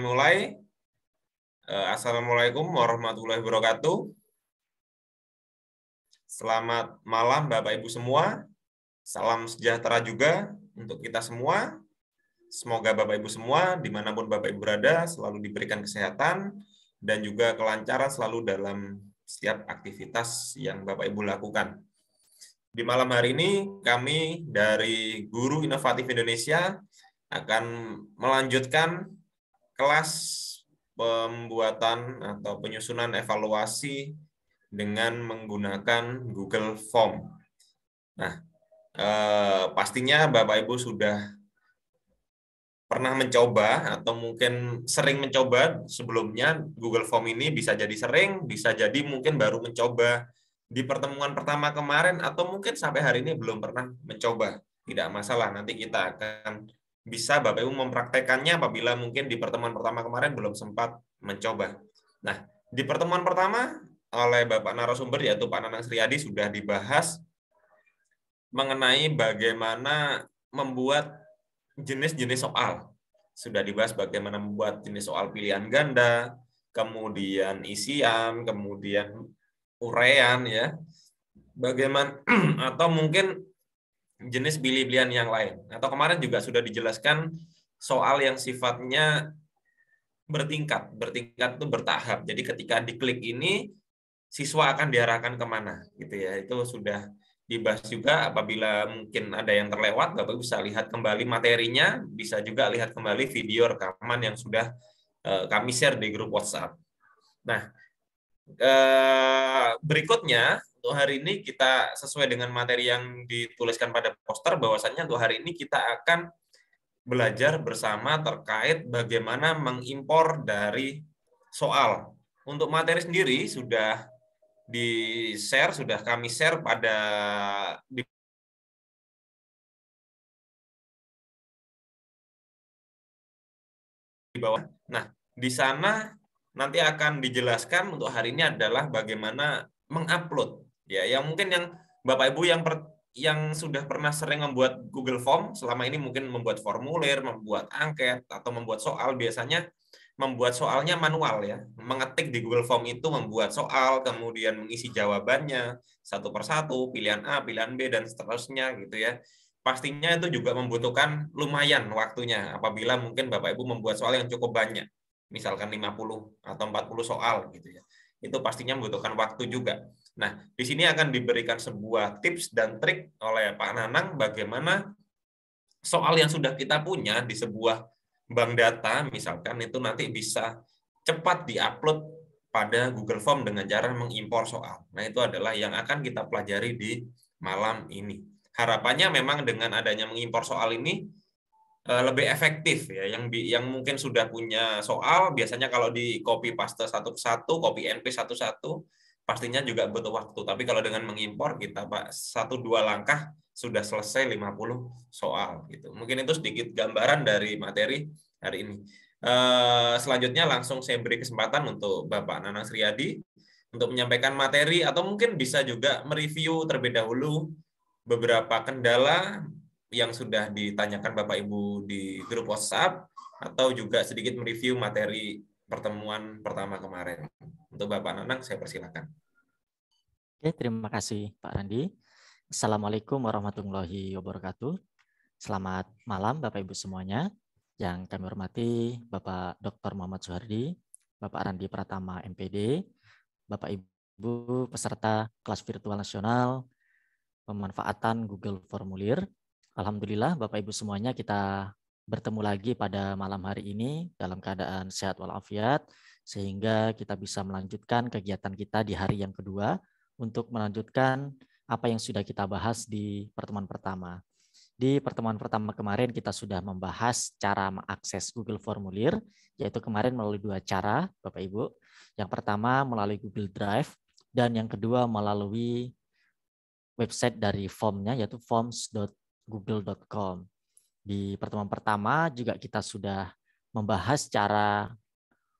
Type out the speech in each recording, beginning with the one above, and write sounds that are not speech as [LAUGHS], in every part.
mulai. Eh, Assalamualaikum warahmatullahi wabarakatuh. Selamat malam Bapak Ibu semua. Salam sejahtera juga untuk kita semua. Semoga Bapak Ibu semua, dimanapun Bapak Ibu berada, selalu diberikan kesehatan dan juga kelancaran selalu dalam setiap aktivitas yang Bapak Ibu lakukan. Di malam hari ini, kami dari Guru Inovatif Indonesia akan melanjutkan kelas pembuatan atau penyusunan evaluasi dengan menggunakan Google Form. Nah, eh, pastinya Bapak Ibu sudah pernah mencoba atau mungkin sering mencoba sebelumnya Google Form ini bisa jadi sering, bisa jadi mungkin baru mencoba di pertemuan pertama kemarin atau mungkin sampai hari ini belum pernah mencoba. Tidak masalah, nanti kita akan bisa Bapak Ibu mempraktekannya apabila mungkin di pertemuan pertama kemarin belum sempat mencoba. Nah, di pertemuan pertama oleh Bapak narasumber yaitu Pak Nanang Sriadi sudah dibahas mengenai bagaimana membuat jenis-jenis soal. Sudah dibahas bagaimana membuat jenis soal pilihan ganda, kemudian isian, kemudian uraian ya. Bagaimana [CLEARS THROAT] atau mungkin jenis bili-bilian yang lain. Atau kemarin juga sudah dijelaskan soal yang sifatnya bertingkat. Bertingkat itu bertahap. Jadi ketika diklik ini, siswa akan diarahkan kemana. gitu ya. Itu sudah dibahas juga apabila mungkin ada yang terlewat, Bapak bisa lihat kembali materinya, bisa juga lihat kembali video rekaman yang sudah eh, kami share di grup WhatsApp. Nah, eh, berikutnya untuk hari ini kita sesuai dengan materi yang dituliskan pada poster bahwasannya untuk hari ini kita akan belajar bersama terkait bagaimana mengimpor dari soal. Untuk materi sendiri sudah di share sudah kami share pada di bawah. Nah, di sana nanti akan dijelaskan untuk hari ini adalah bagaimana mengupload Ya, yang mungkin yang Bapak Ibu yang per, yang sudah pernah sering membuat Google Form, selama ini mungkin membuat formulir, membuat angket atau membuat soal biasanya membuat soalnya manual ya. Mengetik di Google Form itu membuat soal, kemudian mengisi jawabannya satu persatu, pilihan A, pilihan B dan seterusnya gitu ya. Pastinya itu juga membutuhkan lumayan waktunya apabila mungkin Bapak Ibu membuat soal yang cukup banyak. Misalkan 50 atau 40 soal gitu ya. Itu pastinya membutuhkan waktu juga. Nah, di sini akan diberikan sebuah tips dan trik oleh Pak Nanang bagaimana soal yang sudah kita punya di sebuah bank data misalkan itu nanti bisa cepat diupload pada Google Form dengan cara mengimpor soal. Nah, itu adalah yang akan kita pelajari di malam ini. Harapannya memang dengan adanya mengimpor soal ini eh, lebih efektif ya yang yang mungkin sudah punya soal biasanya kalau di copy paste satu satu copy NP satu-satu pastinya juga butuh waktu. Tapi kalau dengan mengimpor kita Pak satu dua langkah sudah selesai 50 soal gitu. Mungkin itu sedikit gambaran dari materi hari ini. Eh, selanjutnya langsung saya beri kesempatan untuk Bapak Nanang Sriadi untuk menyampaikan materi atau mungkin bisa juga mereview terlebih dahulu beberapa kendala yang sudah ditanyakan Bapak Ibu di grup WhatsApp atau juga sedikit mereview materi pertemuan pertama kemarin. Untuk Bapak Nanang saya persilakan. Oke, terima kasih Pak Randi. Assalamualaikum warahmatullahi wabarakatuh. Selamat malam Bapak Ibu semuanya. Yang kami hormati Bapak Dr. Muhammad Soehardi, Bapak Randi Pratama MPD, Bapak Ibu peserta kelas virtual nasional pemanfaatan Google Formulir. Alhamdulillah Bapak Ibu semuanya kita bertemu lagi pada malam hari ini dalam keadaan sehat walafiat sehingga kita bisa melanjutkan kegiatan kita di hari yang kedua untuk melanjutkan apa yang sudah kita bahas di pertemuan pertama. Di pertemuan pertama kemarin kita sudah membahas cara mengakses Google Formulir, yaitu kemarin melalui dua cara, Bapak Ibu. Yang pertama melalui Google Drive, dan yang kedua melalui website dari formnya, yaitu forms.google.com. Di pertemuan pertama juga kita sudah membahas cara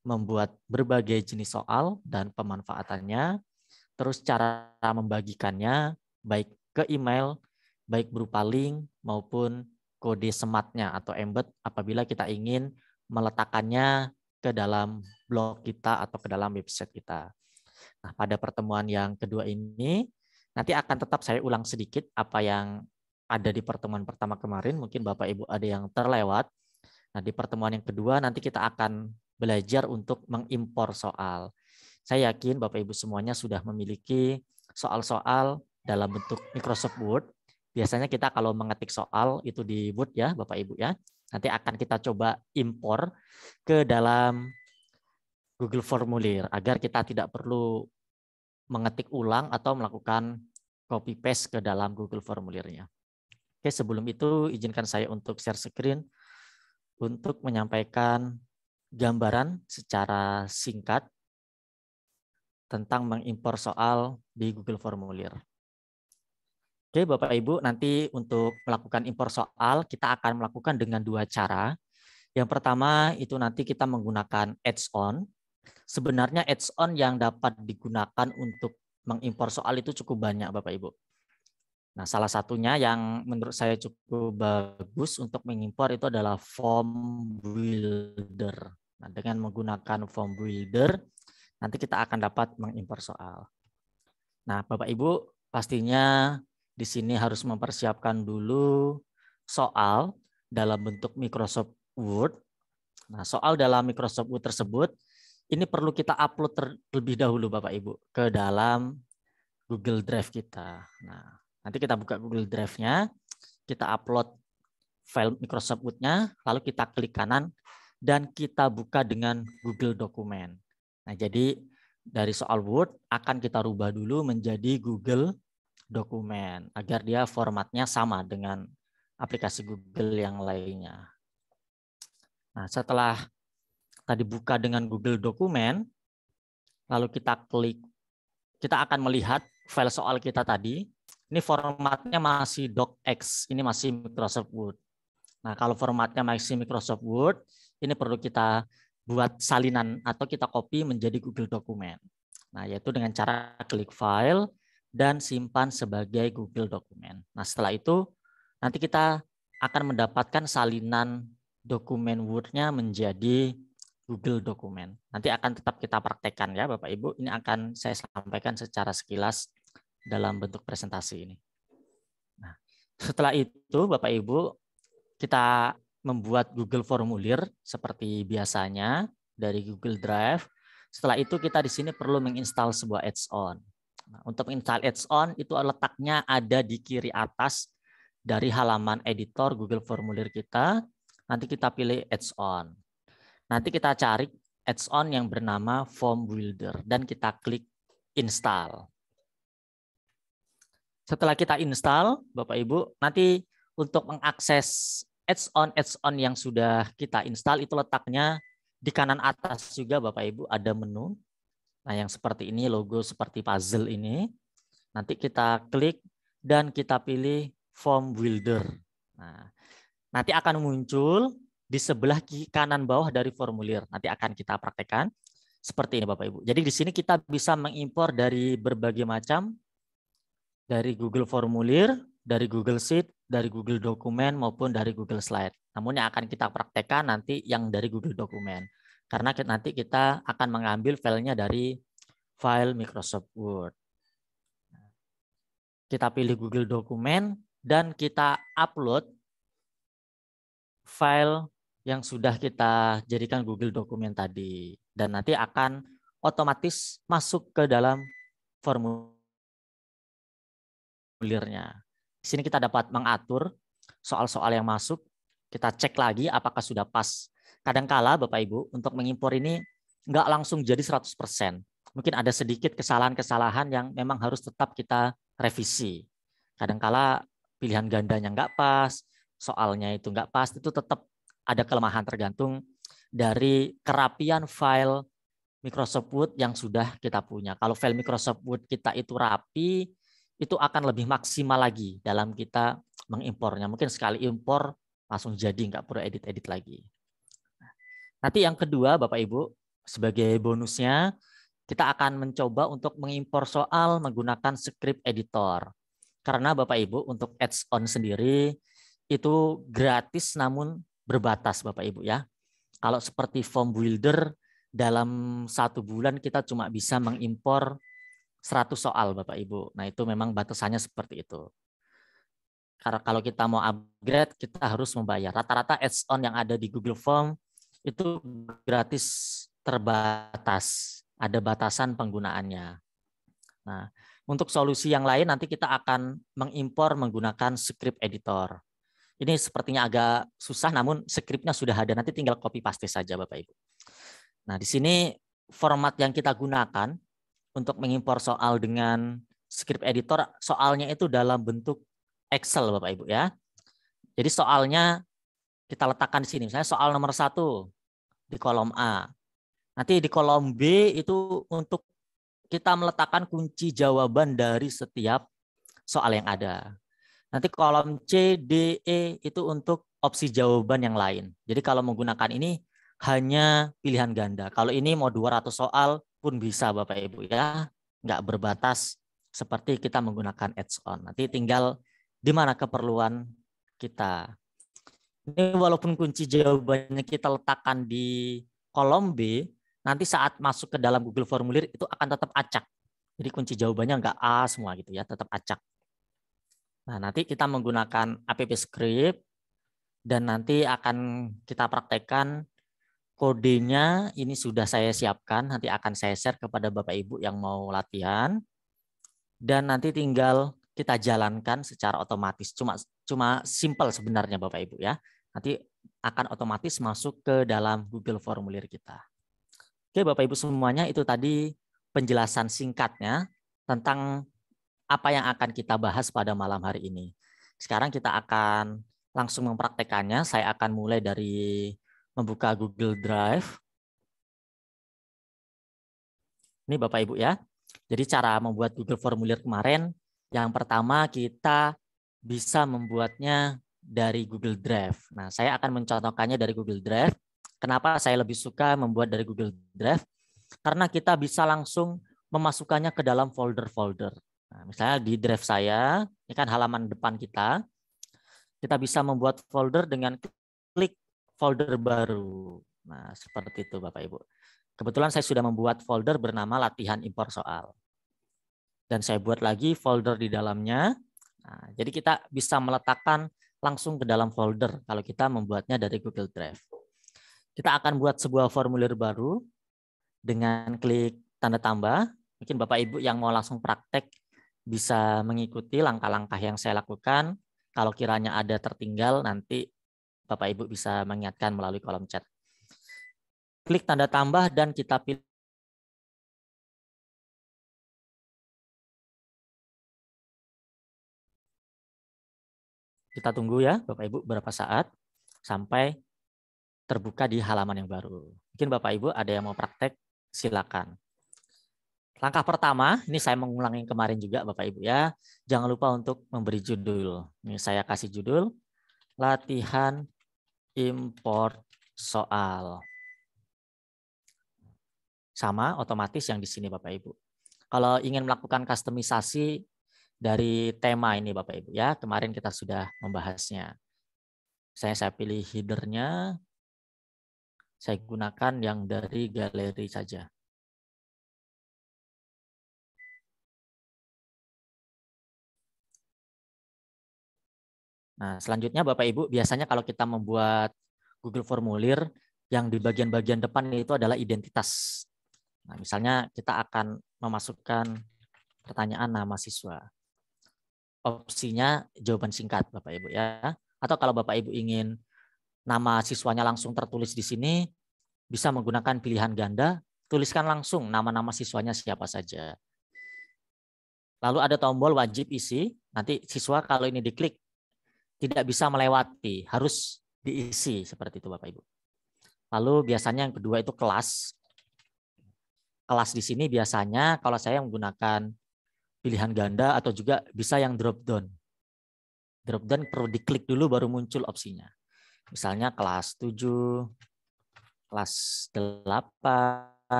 membuat berbagai jenis soal dan pemanfaatannya, terus cara membagikannya baik ke email, baik berupa link maupun kode sematnya atau embed apabila kita ingin meletakkannya ke dalam blog kita atau ke dalam website kita. Nah, pada pertemuan yang kedua ini nanti akan tetap saya ulang sedikit apa yang ada di pertemuan pertama kemarin, mungkin Bapak Ibu ada yang terlewat. Nah, di pertemuan yang kedua nanti kita akan belajar untuk mengimpor soal. Saya yakin Bapak Ibu semuanya sudah memiliki soal-soal dalam bentuk Microsoft Word. Biasanya kita kalau mengetik soal itu di Word ya, Bapak Ibu ya. Nanti akan kita coba impor ke dalam Google Formulir agar kita tidak perlu mengetik ulang atau melakukan copy paste ke dalam Google formulirnya. Oke, sebelum itu izinkan saya untuk share screen untuk menyampaikan gambaran secara singkat tentang mengimpor soal di Google Formulir. Oke, Bapak Ibu, nanti untuk melakukan impor soal kita akan melakukan dengan dua cara. Yang pertama itu nanti kita menggunakan ads-on. Sebenarnya ads-on yang dapat digunakan untuk mengimpor soal itu cukup banyak, Bapak Ibu. Nah, salah satunya yang menurut saya cukup bagus untuk mengimpor itu adalah form builder. Nah, dengan menggunakan form builder, nanti kita akan dapat mengimpor soal. Nah, Bapak Ibu pastinya di sini harus mempersiapkan dulu soal dalam bentuk Microsoft Word. Nah, soal dalam Microsoft Word tersebut ini perlu kita upload terlebih dahulu Bapak Ibu ke dalam Google Drive kita. Nah, Nanti kita buka Google Drive-nya, kita upload file Microsoft Word-nya, lalu kita klik kanan dan kita buka dengan Google Dokumen. Nah, jadi dari soal Word akan kita rubah dulu menjadi Google Dokumen agar dia formatnya sama dengan aplikasi Google yang lainnya. Nah, setelah tadi buka dengan Google Dokumen, lalu kita klik, kita akan melihat file soal kita tadi. Ini formatnya masih docx, ini masih Microsoft Word. Nah, kalau formatnya masih Microsoft Word, ini perlu kita buat salinan atau kita copy menjadi Google Dokumen. Nah, yaitu dengan cara klik file dan simpan sebagai Google Dokumen. Nah, setelah itu nanti kita akan mendapatkan salinan dokumen Word-nya menjadi Google Dokumen. Nanti akan tetap kita praktekkan ya Bapak Ibu. Ini akan saya sampaikan secara sekilas dalam bentuk presentasi ini. Nah, setelah itu Bapak Ibu kita membuat Google formulir seperti biasanya dari Google Drive. Setelah itu kita di sini perlu menginstal sebuah ads-on. Nah, untuk install ads-on itu letaknya ada di kiri atas dari halaman editor Google formulir kita. Nanti kita pilih ads-on. Nanti kita cari ads-on yang bernama Form Builder dan kita klik install. Setelah kita install, Bapak Ibu, nanti untuk mengakses add-on add-on yang sudah kita install itu letaknya di kanan atas juga Bapak Ibu ada menu. Nah, yang seperti ini logo seperti puzzle ini. Nanti kita klik dan kita pilih form builder. Nah, nanti akan muncul di sebelah kanan bawah dari formulir. Nanti akan kita praktekkan seperti ini Bapak Ibu. Jadi di sini kita bisa mengimpor dari berbagai macam dari Google Formulir, dari Google Sheet, dari Google Dokumen maupun dari Google Slide. Namun yang akan kita praktekkan nanti yang dari Google Dokumen. Karena nanti kita akan mengambil filenya dari file Microsoft Word. Kita pilih Google Dokumen dan kita upload file yang sudah kita jadikan Google Dokumen tadi. Dan nanti akan otomatis masuk ke dalam formulir formulirnya. Di sini kita dapat mengatur soal-soal yang masuk, kita cek lagi apakah sudah pas. Kadangkala Bapak Ibu untuk mengimpor ini nggak langsung jadi 100%. Mungkin ada sedikit kesalahan-kesalahan yang memang harus tetap kita revisi. Kadangkala pilihan gandanya nggak pas, soalnya itu nggak pas, itu tetap ada kelemahan tergantung dari kerapian file Microsoft Word yang sudah kita punya. Kalau file Microsoft Word kita itu rapi, itu akan lebih maksimal lagi dalam kita mengimpornya. Mungkin sekali impor langsung jadi, nggak perlu edit-edit lagi. Nanti yang kedua, Bapak Ibu, sebagai bonusnya, kita akan mencoba untuk mengimpor soal menggunakan script editor. Karena Bapak Ibu, untuk ads-on sendiri itu gratis namun berbatas Bapak Ibu ya. Kalau seperti form builder, dalam satu bulan kita cuma bisa mengimpor 100 soal Bapak Ibu. Nah, itu memang batasannya seperti itu. Karena kalau kita mau upgrade, kita harus membayar. Rata-rata add on yang ada di Google Form itu gratis terbatas. Ada batasan penggunaannya. Nah, untuk solusi yang lain nanti kita akan mengimpor menggunakan script editor. Ini sepertinya agak susah namun scriptnya sudah ada nanti tinggal copy paste saja Bapak Ibu. Nah di sini format yang kita gunakan untuk mengimpor soal dengan script editor, soalnya itu dalam bentuk Excel Bapak Ibu ya. Jadi soalnya kita letakkan di sini, misalnya soal nomor satu di kolom A. Nanti di kolom B itu untuk kita meletakkan kunci jawaban dari setiap soal yang ada. Nanti kolom C, D, E itu untuk opsi jawaban yang lain. Jadi kalau menggunakan ini hanya pilihan ganda. Kalau ini mau 200 soal, pun bisa Bapak Ibu ya, nggak berbatas seperti kita menggunakan ads-on. Nanti tinggal di mana keperluan kita. Ini walaupun kunci jawabannya kita letakkan di kolom B, nanti saat masuk ke dalam Google Formulir itu akan tetap acak. Jadi kunci jawabannya nggak A semua gitu ya, tetap acak. Nah, nanti kita menggunakan app script dan nanti akan kita praktekkan Kodenya ini sudah saya siapkan, nanti akan saya share kepada Bapak Ibu yang mau latihan. Dan nanti tinggal kita jalankan secara otomatis. Cuma cuma simple sebenarnya Bapak Ibu ya. Nanti akan otomatis masuk ke dalam Google formulir kita. Oke Bapak Ibu semuanya itu tadi penjelasan singkatnya tentang apa yang akan kita bahas pada malam hari ini. Sekarang kita akan langsung mempraktekannya. Saya akan mulai dari membuka Google Drive. Ini Bapak Ibu ya. Jadi cara membuat Google Formulir kemarin, yang pertama kita bisa membuatnya dari Google Drive. Nah, saya akan mencontohkannya dari Google Drive. Kenapa saya lebih suka membuat dari Google Drive? Karena kita bisa langsung memasukkannya ke dalam folder-folder. Nah, misalnya di drive saya, ini kan halaman depan kita, kita bisa membuat folder dengan klik folder baru. Nah, seperti itu Bapak Ibu. Kebetulan saya sudah membuat folder bernama latihan impor soal. Dan saya buat lagi folder di dalamnya. Nah, jadi kita bisa meletakkan langsung ke dalam folder kalau kita membuatnya dari Google Drive. Kita akan buat sebuah formulir baru dengan klik tanda tambah. Mungkin Bapak Ibu yang mau langsung praktek bisa mengikuti langkah-langkah yang saya lakukan. Kalau kiranya ada tertinggal nanti Bapak Ibu bisa mengingatkan melalui kolom chat. Klik tanda tambah dan kita pilih Kita tunggu ya Bapak Ibu berapa saat sampai terbuka di halaman yang baru. Mungkin Bapak Ibu ada yang mau praktek, silakan. Langkah pertama, ini saya mengulangi kemarin juga Bapak Ibu ya. Jangan lupa untuk memberi judul. Ini saya kasih judul latihan import soal. Sama otomatis yang di sini Bapak Ibu. Kalau ingin melakukan customisasi dari tema ini Bapak Ibu ya, kemarin kita sudah membahasnya. Saya saya pilih headernya, saya gunakan yang dari galeri saja. Nah, selanjutnya Bapak Ibu, biasanya kalau kita membuat Google formulir yang di bagian-bagian depan itu adalah identitas. Nah, misalnya kita akan memasukkan pertanyaan nama siswa. Opsinya jawaban singkat Bapak Ibu ya. Atau kalau Bapak Ibu ingin nama siswanya langsung tertulis di sini, bisa menggunakan pilihan ganda, tuliskan langsung nama-nama siswanya siapa saja. Lalu ada tombol wajib isi, nanti siswa kalau ini diklik tidak bisa melewati, harus diisi seperti itu Bapak Ibu. Lalu biasanya yang kedua itu kelas. Kelas di sini biasanya kalau saya menggunakan pilihan ganda atau juga bisa yang drop down. Drop down perlu diklik dulu baru muncul opsinya. Misalnya kelas 7, kelas 8.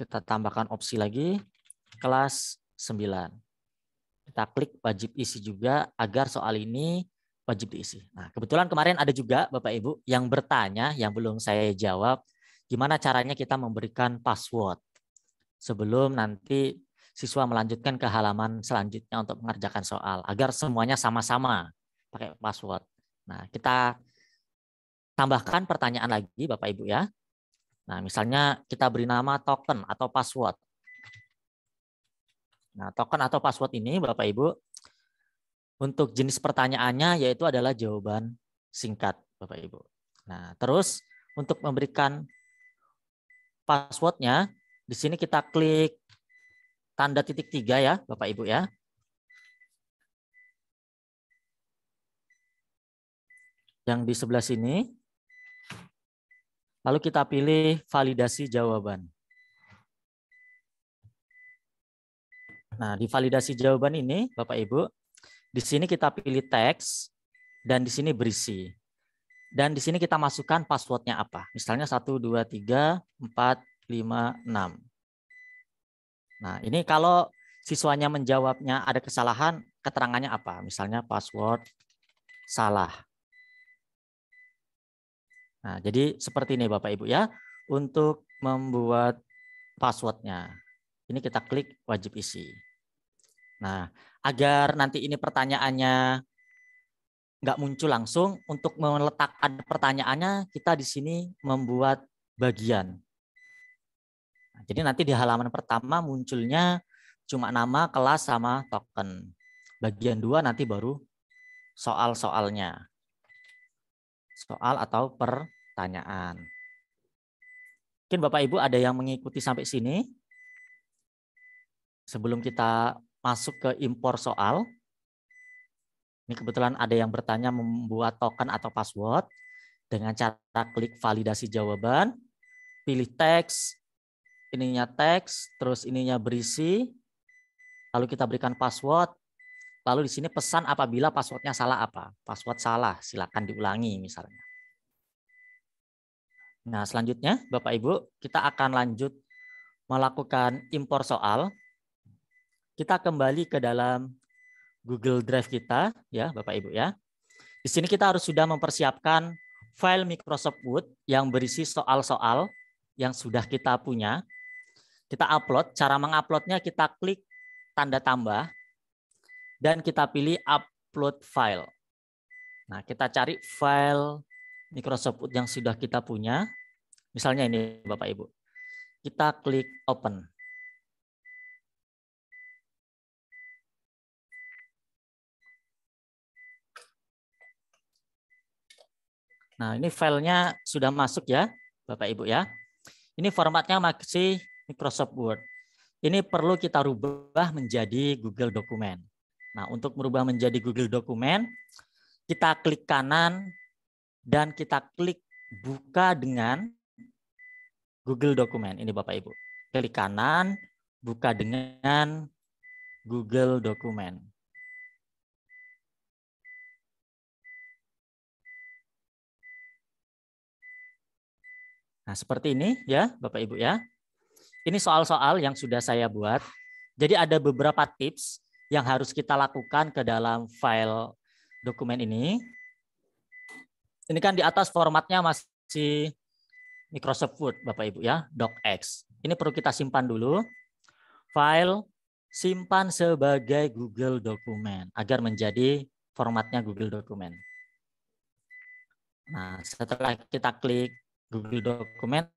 Kita tambahkan opsi lagi kelas 9. Kita klik wajib isi juga agar soal ini wajib diisi. Nah, kebetulan kemarin ada juga Bapak Ibu yang bertanya yang belum saya jawab, gimana caranya kita memberikan password sebelum nanti siswa melanjutkan ke halaman selanjutnya untuk mengerjakan soal agar semuanya sama-sama pakai password. Nah, kita tambahkan pertanyaan lagi Bapak Ibu ya. Nah, misalnya kita beri nama token atau password. Nah, token atau password ini Bapak Ibu untuk jenis pertanyaannya yaitu adalah jawaban singkat Bapak Ibu. Nah, terus untuk memberikan passwordnya di sini kita klik tanda titik tiga ya Bapak Ibu ya. Yang di sebelah sini. Lalu kita pilih validasi jawaban. Nah, di validasi jawaban ini, Bapak Ibu, di sini kita pilih teks dan di sini berisi. Dan di sini kita masukkan passwordnya apa. Misalnya 1, 2, 3, 4, 5, 6. Nah, ini kalau siswanya menjawabnya ada kesalahan, keterangannya apa? Misalnya password salah. Nah, jadi seperti ini Bapak Ibu ya. Untuk membuat passwordnya, ini kita klik wajib isi. Nah, agar nanti ini pertanyaannya nggak muncul langsung, untuk meletakkan pertanyaannya kita di sini membuat bagian. Nah, jadi nanti di halaman pertama munculnya cuma nama, kelas, sama token. Bagian dua nanti baru soal-soalnya. Soal atau pertanyaan. Mungkin Bapak Ibu ada yang mengikuti sampai sini. Sebelum kita masuk ke impor soal. Ini kebetulan ada yang bertanya membuat token atau password dengan cara klik validasi jawaban, pilih teks, ininya teks, terus ininya berisi, lalu kita berikan password, lalu di sini pesan apabila passwordnya salah apa, password salah, silakan diulangi misalnya. Nah selanjutnya Bapak Ibu kita akan lanjut melakukan impor soal kita kembali ke dalam Google Drive kita ya Bapak Ibu ya. Di sini kita harus sudah mempersiapkan file Microsoft Word yang berisi soal-soal yang sudah kita punya. Kita upload, cara menguploadnya kita klik tanda tambah dan kita pilih upload file. Nah, kita cari file Microsoft Word yang sudah kita punya. Misalnya ini Bapak Ibu. Kita klik open. Nah, ini filenya sudah masuk ya, Bapak Ibu ya. Ini formatnya masih Microsoft Word. Ini perlu kita rubah menjadi Google Dokumen. Nah, untuk merubah menjadi Google Dokumen, kita klik kanan dan kita klik buka dengan Google Dokumen. Ini Bapak Ibu. Klik kanan, buka dengan Google Dokumen. Nah, seperti ini ya, Bapak Ibu ya. Ini soal-soal yang sudah saya buat. Jadi ada beberapa tips yang harus kita lakukan ke dalam file dokumen ini. Ini kan di atas formatnya masih Microsoft Word, Bapak Ibu ya, DocX. Ini perlu kita simpan dulu. File simpan sebagai Google dokumen agar menjadi formatnya Google dokumen. Nah, setelah kita klik Google Dokumen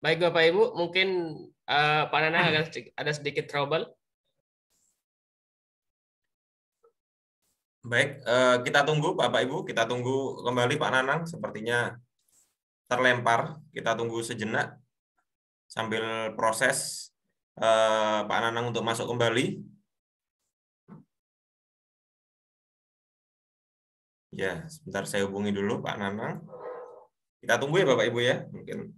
Baik Bapak Ibu, mungkin uh, Pak Nanang sedikit, ada sedikit trouble. Baik, uh, kita tunggu Bapak Ibu, kita tunggu kembali Pak Nanang. Sepertinya terlempar. Kita tunggu sejenak sambil proses uh, Pak Nanang untuk masuk kembali. Ya, sebentar saya hubungi dulu Pak Nanang. Kita tunggu ya Bapak Ibu ya, mungkin.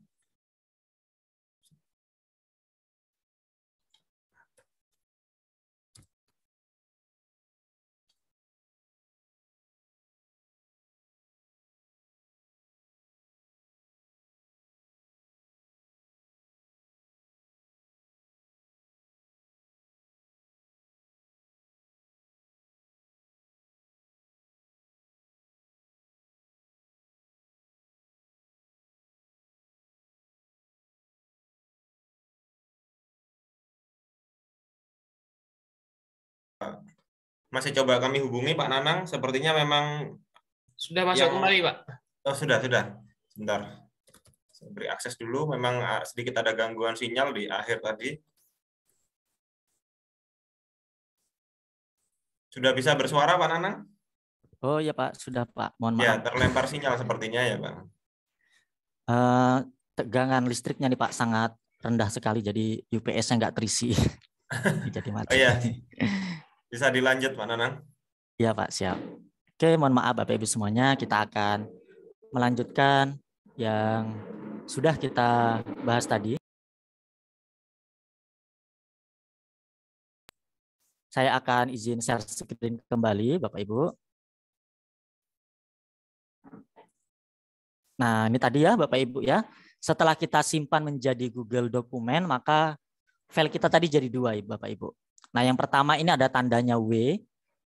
masih coba kami hubungi Pak Nanang. Sepertinya memang sudah masuk yang... kembali Pak. Oh, sudah sudah. Sebentar. Saya beri akses dulu. Memang ah, sedikit ada gangguan sinyal di akhir tadi. Sudah bisa bersuara Pak Nanang? Oh ya Pak, sudah Pak. Mohon ya, maaf. Ya, terlempar sinyal sepertinya ya Pak. Uh, tegangan listriknya nih Pak sangat rendah sekali, jadi UPS-nya nggak terisi. [LAUGHS] jadi mati. Oh, ya. [LAUGHS] Bisa dilanjut, Pak Nanang. Iya, Pak. Siap. Oke, mohon maaf Bapak Ibu semuanya. Kita akan melanjutkan yang sudah kita bahas tadi. Saya akan izin share screen kembali, Bapak Ibu. Nah, ini tadi ya Bapak Ibu ya. Setelah kita simpan menjadi Google Dokumen, maka file kita tadi jadi dua, Bapak Ibu. Nah, yang pertama ini ada tandanya W.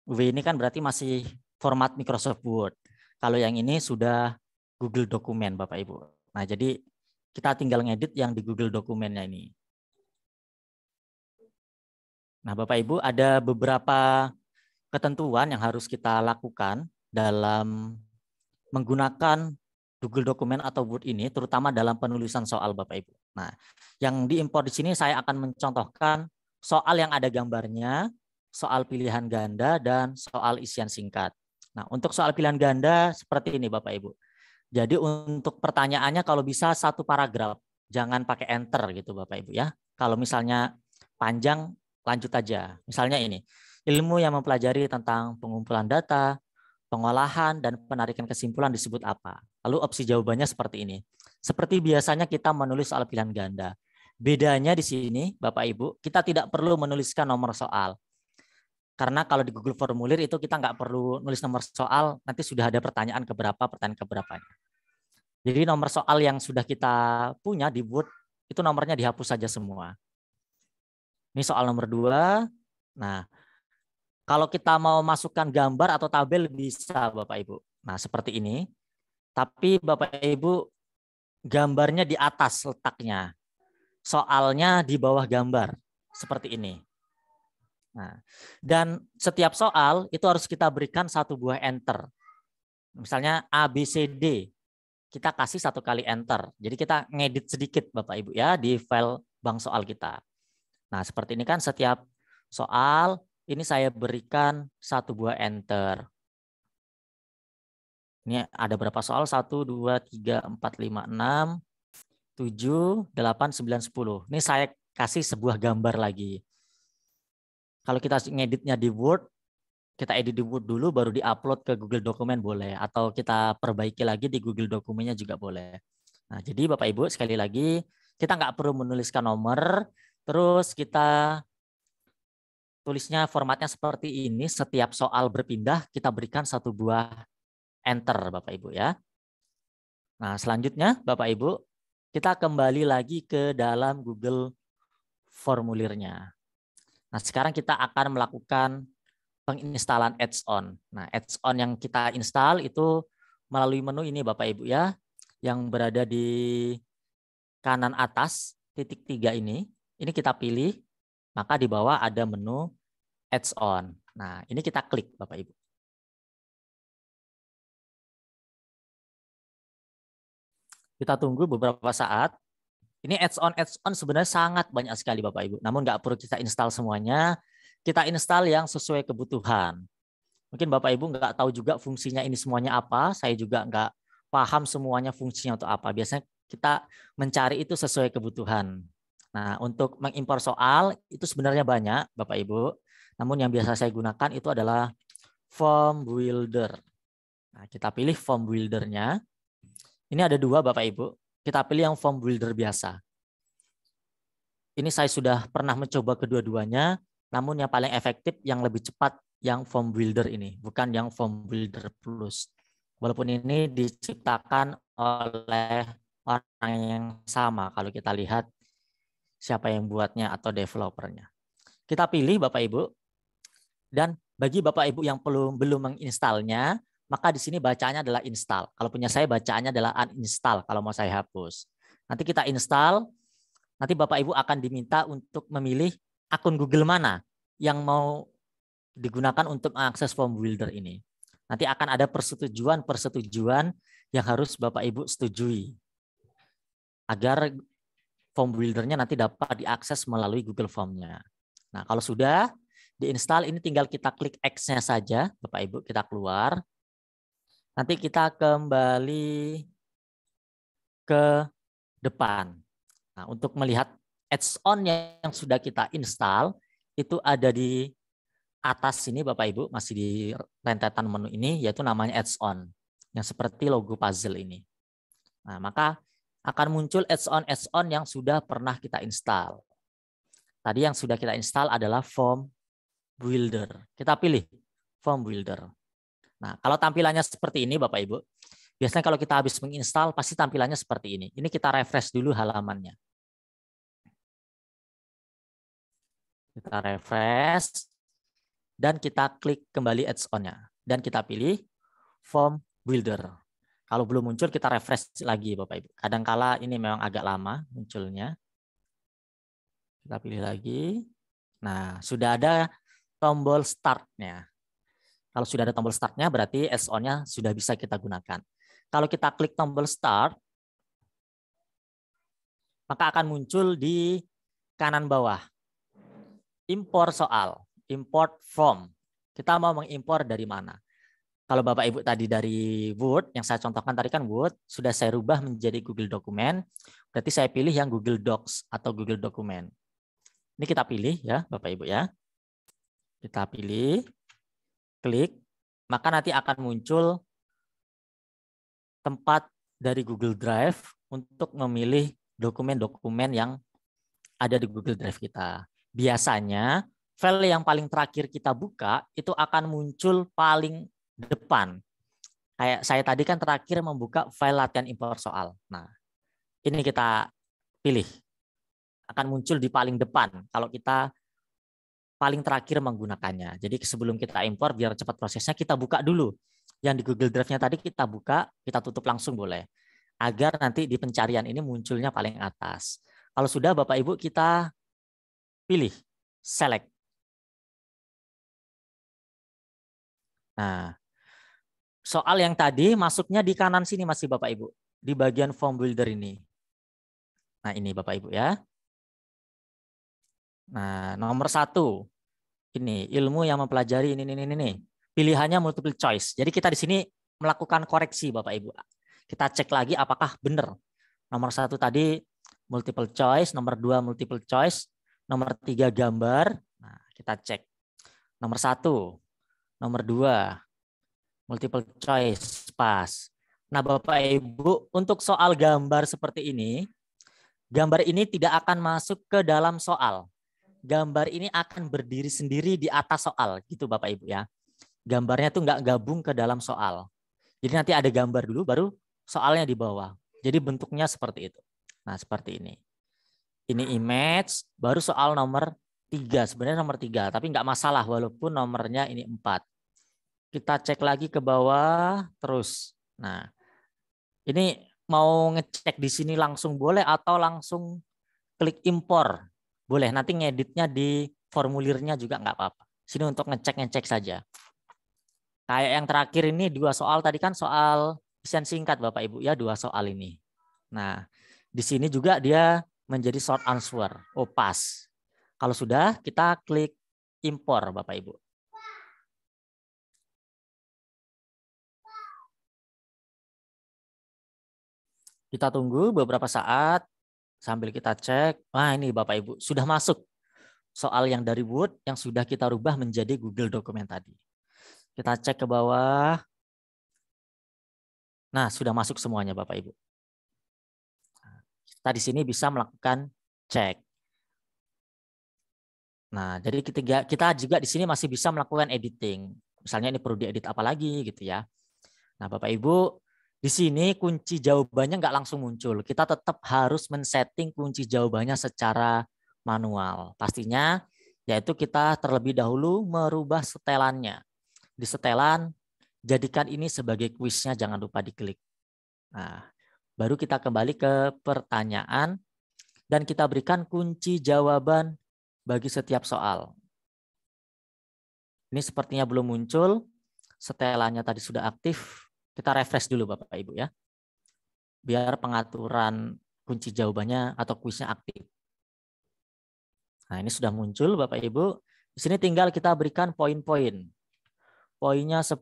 W ini kan berarti masih format Microsoft Word. Kalau yang ini sudah Google Dokumen, Bapak Ibu. Nah, jadi kita tinggal ngedit yang di Google Dokumennya ini. Nah, Bapak Ibu, ada beberapa ketentuan yang harus kita lakukan dalam menggunakan Google Dokumen atau Word ini, terutama dalam penulisan soal Bapak Ibu. Nah, yang diimpor di sini saya akan mencontohkan soal yang ada gambarnya, soal pilihan ganda, dan soal isian singkat. Nah, untuk soal pilihan ganda seperti ini Bapak Ibu. Jadi untuk pertanyaannya kalau bisa satu paragraf, jangan pakai enter gitu Bapak Ibu ya. Kalau misalnya panjang lanjut aja. Misalnya ini, ilmu yang mempelajari tentang pengumpulan data, pengolahan dan penarikan kesimpulan disebut apa? Lalu opsi jawabannya seperti ini. Seperti biasanya kita menulis soal pilihan ganda. Bedanya di sini, Bapak Ibu, kita tidak perlu menuliskan nomor soal. Karena kalau di Google Formulir itu kita nggak perlu nulis nomor soal, nanti sudah ada pertanyaan keberapa, pertanyaan keberapanya. Jadi nomor soal yang sudah kita punya di Word, itu nomornya dihapus saja semua. Ini soal nomor dua. Nah, kalau kita mau masukkan gambar atau tabel bisa Bapak Ibu. Nah, seperti ini. Tapi Bapak Ibu gambarnya di atas letaknya soalnya di bawah gambar seperti ini. Nah, dan setiap soal itu harus kita berikan satu buah enter. Misalnya A, B, C, D. Kita kasih satu kali enter. Jadi kita ngedit sedikit Bapak Ibu ya di file bank soal kita. Nah seperti ini kan setiap soal ini saya berikan satu buah enter. Ini ada berapa soal? 1, 2, 3, 4, 5, 6, 7, 8, 9, 10. Ini saya kasih sebuah gambar lagi. Kalau kita ngeditnya di Word, kita edit di Word dulu baru di upload ke Google Dokumen boleh atau kita perbaiki lagi di Google Dokumennya juga boleh. Nah, jadi Bapak Ibu sekali lagi kita nggak perlu menuliskan nomor, terus kita tulisnya formatnya seperti ini, setiap soal berpindah kita berikan satu buah enter Bapak Ibu ya. Nah, selanjutnya Bapak Ibu kita kembali lagi ke dalam Google formulirnya. Nah, sekarang kita akan melakukan penginstalan ads-on. Nah, ads-on yang kita install itu melalui menu ini Bapak Ibu ya, yang berada di kanan atas titik tiga ini. Ini kita pilih, maka di bawah ada menu ads-on. Nah, ini kita klik Bapak Ibu. Kita tunggu beberapa saat. Ini add on add on sebenarnya sangat banyak sekali Bapak Ibu. Namun nggak perlu kita install semuanya. Kita install yang sesuai kebutuhan. Mungkin Bapak Ibu nggak tahu juga fungsinya ini semuanya apa. Saya juga nggak paham semuanya fungsinya untuk apa. Biasanya kita mencari itu sesuai kebutuhan. Nah, untuk mengimpor soal itu sebenarnya banyak, Bapak Ibu. Namun yang biasa saya gunakan itu adalah form builder. Nah, kita pilih form buildernya. Ini ada dua Bapak Ibu. Kita pilih yang form builder biasa. Ini saya sudah pernah mencoba kedua-duanya, namun yang paling efektif, yang lebih cepat, yang form builder ini, bukan yang form builder plus. Walaupun ini diciptakan oleh orang yang sama kalau kita lihat siapa yang buatnya atau developernya. Kita pilih Bapak Ibu. Dan bagi Bapak Ibu yang belum belum menginstalnya, maka di sini bacaannya adalah install. Kalau punya saya bacaannya adalah uninstall kalau mau saya hapus. Nanti kita install, nanti Bapak Ibu akan diminta untuk memilih akun Google mana yang mau digunakan untuk mengakses form builder ini. Nanti akan ada persetujuan-persetujuan yang harus Bapak Ibu setujui agar form buildernya nanti dapat diakses melalui Google Formnya. Nah, kalau sudah diinstal ini tinggal kita klik X-nya saja, Bapak Ibu kita keluar. Nanti kita kembali ke depan. Nah, untuk melihat add on yang sudah kita install, itu ada di atas sini Bapak Ibu, masih di rentetan menu ini, yaitu namanya add on yang seperti logo puzzle ini. Nah, maka akan muncul add on add on yang sudah pernah kita install. Tadi yang sudah kita install adalah form builder. Kita pilih form builder. Nah, kalau tampilannya seperti ini Bapak Ibu, biasanya kalau kita habis menginstal pasti tampilannya seperti ini. Ini kita refresh dulu halamannya. Kita refresh dan kita klik kembali ads on-nya dan kita pilih form builder. Kalau belum muncul kita refresh lagi Bapak Ibu. Kadangkala ini memang agak lama munculnya. Kita pilih lagi. Nah, sudah ada tombol start-nya. Kalau sudah ada tombol startnya berarti SO-nya sudah bisa kita gunakan. Kalau kita klik tombol start, maka akan muncul di kanan bawah. import soal, import from. Kita mau mengimpor dari mana? Kalau Bapak Ibu tadi dari Word, yang saya contohkan tadi kan Word, sudah saya rubah menjadi Google Dokumen. Berarti saya pilih yang Google Docs atau Google Dokumen. Ini kita pilih ya Bapak Ibu ya. Kita pilih klik, maka nanti akan muncul tempat dari Google Drive untuk memilih dokumen-dokumen yang ada di Google Drive kita. Biasanya file yang paling terakhir kita buka itu akan muncul paling depan. Kayak saya tadi kan terakhir membuka file latihan impor soal. Nah, ini kita pilih. Akan muncul di paling depan kalau kita paling terakhir menggunakannya. Jadi sebelum kita impor biar cepat prosesnya kita buka dulu. Yang di Google Drive-nya tadi kita buka, kita tutup langsung boleh. Agar nanti di pencarian ini munculnya paling atas. Kalau sudah Bapak Ibu kita pilih select. Nah, soal yang tadi masuknya di kanan sini masih Bapak Ibu di bagian form builder ini. Nah, ini Bapak Ibu ya. Nah, nomor satu ini ilmu yang mempelajari ini ini ini ini. Pilihannya multiple choice. Jadi kita di sini melakukan koreksi Bapak Ibu. Kita cek lagi apakah benar. Nomor satu tadi multiple choice, nomor dua multiple choice, nomor tiga gambar. Nah, kita cek. Nomor satu, nomor dua, multiple choice, pas. Nah Bapak Ibu, untuk soal gambar seperti ini, gambar ini tidak akan masuk ke dalam soal gambar ini akan berdiri sendiri di atas soal, gitu Bapak Ibu ya. Gambarnya tuh nggak gabung ke dalam soal. Jadi nanti ada gambar dulu, baru soalnya di bawah. Jadi bentuknya seperti itu. Nah seperti ini. Ini image, baru soal nomor tiga. Sebenarnya nomor tiga, tapi nggak masalah walaupun nomornya ini empat. Kita cek lagi ke bawah terus. Nah ini mau ngecek di sini langsung boleh atau langsung klik impor. Boleh nanti ngeditnya di formulirnya juga nggak apa-apa. Sini untuk ngecek-ngecek saja. Kayak yang terakhir ini dua soal tadi kan soal pesan singkat Bapak Ibu ya dua soal ini. Nah, di sini juga dia menjadi short answer. Oh, pas. Kalau sudah kita klik impor Bapak Ibu. Kita tunggu beberapa saat Sambil kita cek, wah ini Bapak Ibu sudah masuk soal yang dari Word yang sudah kita rubah menjadi Google Dokumen tadi. Kita cek ke bawah. Nah, sudah masuk semuanya Bapak Ibu. Kita nah, di sini bisa melakukan cek. Nah, jadi ketiga kita juga di sini masih bisa melakukan editing. Misalnya ini perlu diedit apa lagi gitu ya. Nah, Bapak Ibu di sini kunci jawabannya nggak langsung muncul. Kita tetap harus men-setting kunci jawabannya secara manual. Pastinya yaitu kita terlebih dahulu merubah setelannya. Di setelan, jadikan ini sebagai kuisnya, jangan lupa diklik. Nah, baru kita kembali ke pertanyaan dan kita berikan kunci jawaban bagi setiap soal. Ini sepertinya belum muncul, setelannya tadi sudah aktif, kita refresh dulu Bapak Ibu ya. Biar pengaturan kunci jawabannya atau kuisnya aktif. Nah, ini sudah muncul Bapak Ibu. Di sini tinggal kita berikan poin-poin. Poinnya 10.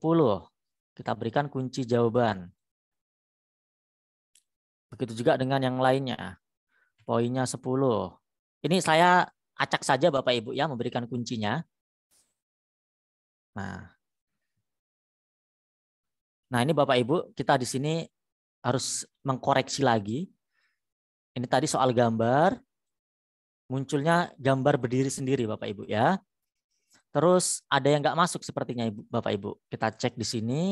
Kita berikan kunci jawaban. Begitu juga dengan yang lainnya. Poinnya 10. Ini saya acak saja Bapak Ibu ya memberikan kuncinya. Nah, Nah, ini Bapak Ibu, kita di sini harus mengkoreksi lagi. Ini tadi soal gambar, munculnya gambar berdiri sendiri Bapak Ibu ya. Terus ada yang nggak masuk sepertinya Ibu, Bapak Ibu. Kita cek di sini.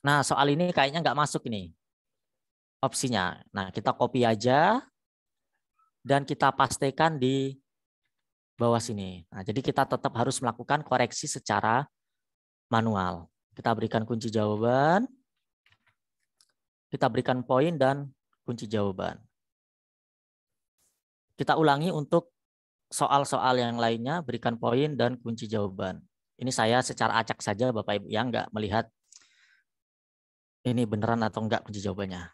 Nah, soal ini kayaknya nggak masuk ini opsinya. Nah, kita copy aja dan kita pastikan di bawah sini. Nah, jadi kita tetap harus melakukan koreksi secara manual. Kita berikan kunci jawaban. Kita berikan poin dan kunci jawaban. Kita ulangi untuk soal-soal yang lainnya, berikan poin dan kunci jawaban. Ini saya secara acak saja Bapak Ibu yang nggak melihat ini beneran atau enggak kunci jawabannya.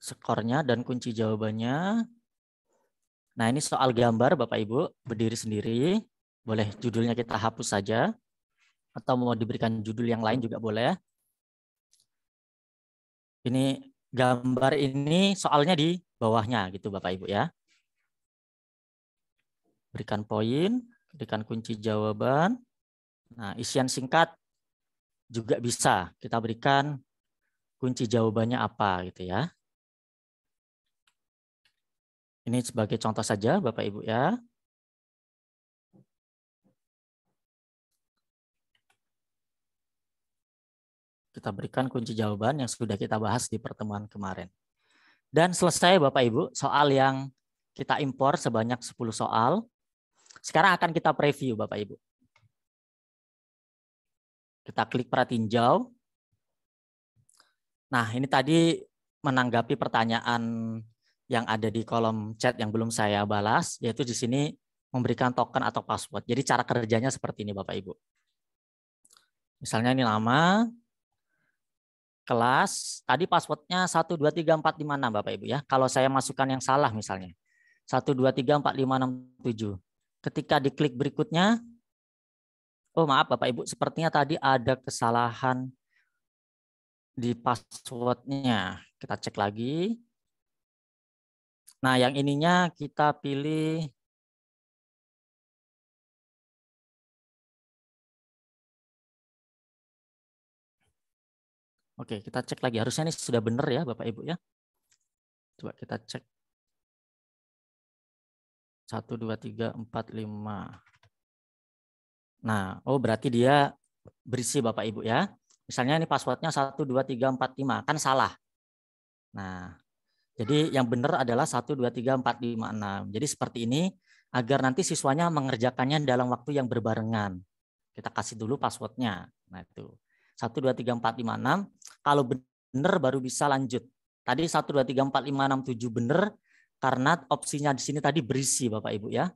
skornya dan kunci jawabannya. Nah, ini soal gambar Bapak Ibu, berdiri sendiri. Boleh judulnya kita hapus saja atau mau diberikan judul yang lain juga boleh. Ya. Ini gambar ini soalnya di bawahnya gitu Bapak Ibu ya. Berikan poin, berikan kunci jawaban. Nah, isian singkat juga bisa kita berikan kunci jawabannya apa gitu ya. Ini sebagai contoh saja Bapak Ibu ya. Kita berikan kunci jawaban yang sudah kita bahas di pertemuan kemarin. Dan selesai Bapak Ibu, soal yang kita impor sebanyak 10 soal. Sekarang akan kita preview Bapak Ibu. Kita klik peratinjau. Nah, ini tadi menanggapi pertanyaan yang ada di kolom chat yang belum saya balas, yaitu di sini memberikan token atau password. Jadi cara kerjanya seperti ini Bapak Ibu. Misalnya ini nama, kelas, tadi passwordnya 123456 Bapak Ibu ya. Kalau saya masukkan yang salah misalnya, tujuh. Ketika diklik berikutnya, oh maaf Bapak Ibu, sepertinya tadi ada kesalahan di passwordnya. Kita cek lagi. Nah, yang ininya kita pilih Oke, kita cek lagi. Harusnya ini sudah benar ya, Bapak Ibu ya. Coba kita cek. Satu dua tiga empat lima. Nah, oh berarti dia berisi Bapak Ibu ya. Misalnya ini passwordnya 12345, kan salah. Nah, jadi yang benar adalah 123456 Jadi seperti ini agar nanti siswanya mengerjakannya dalam waktu yang berbarengan. Kita kasih dulu passwordnya. Nah itu. 123456. Kalau benar baru bisa lanjut. Tadi 123456 benar karena opsinya di sini tadi berisi Bapak Ibu ya.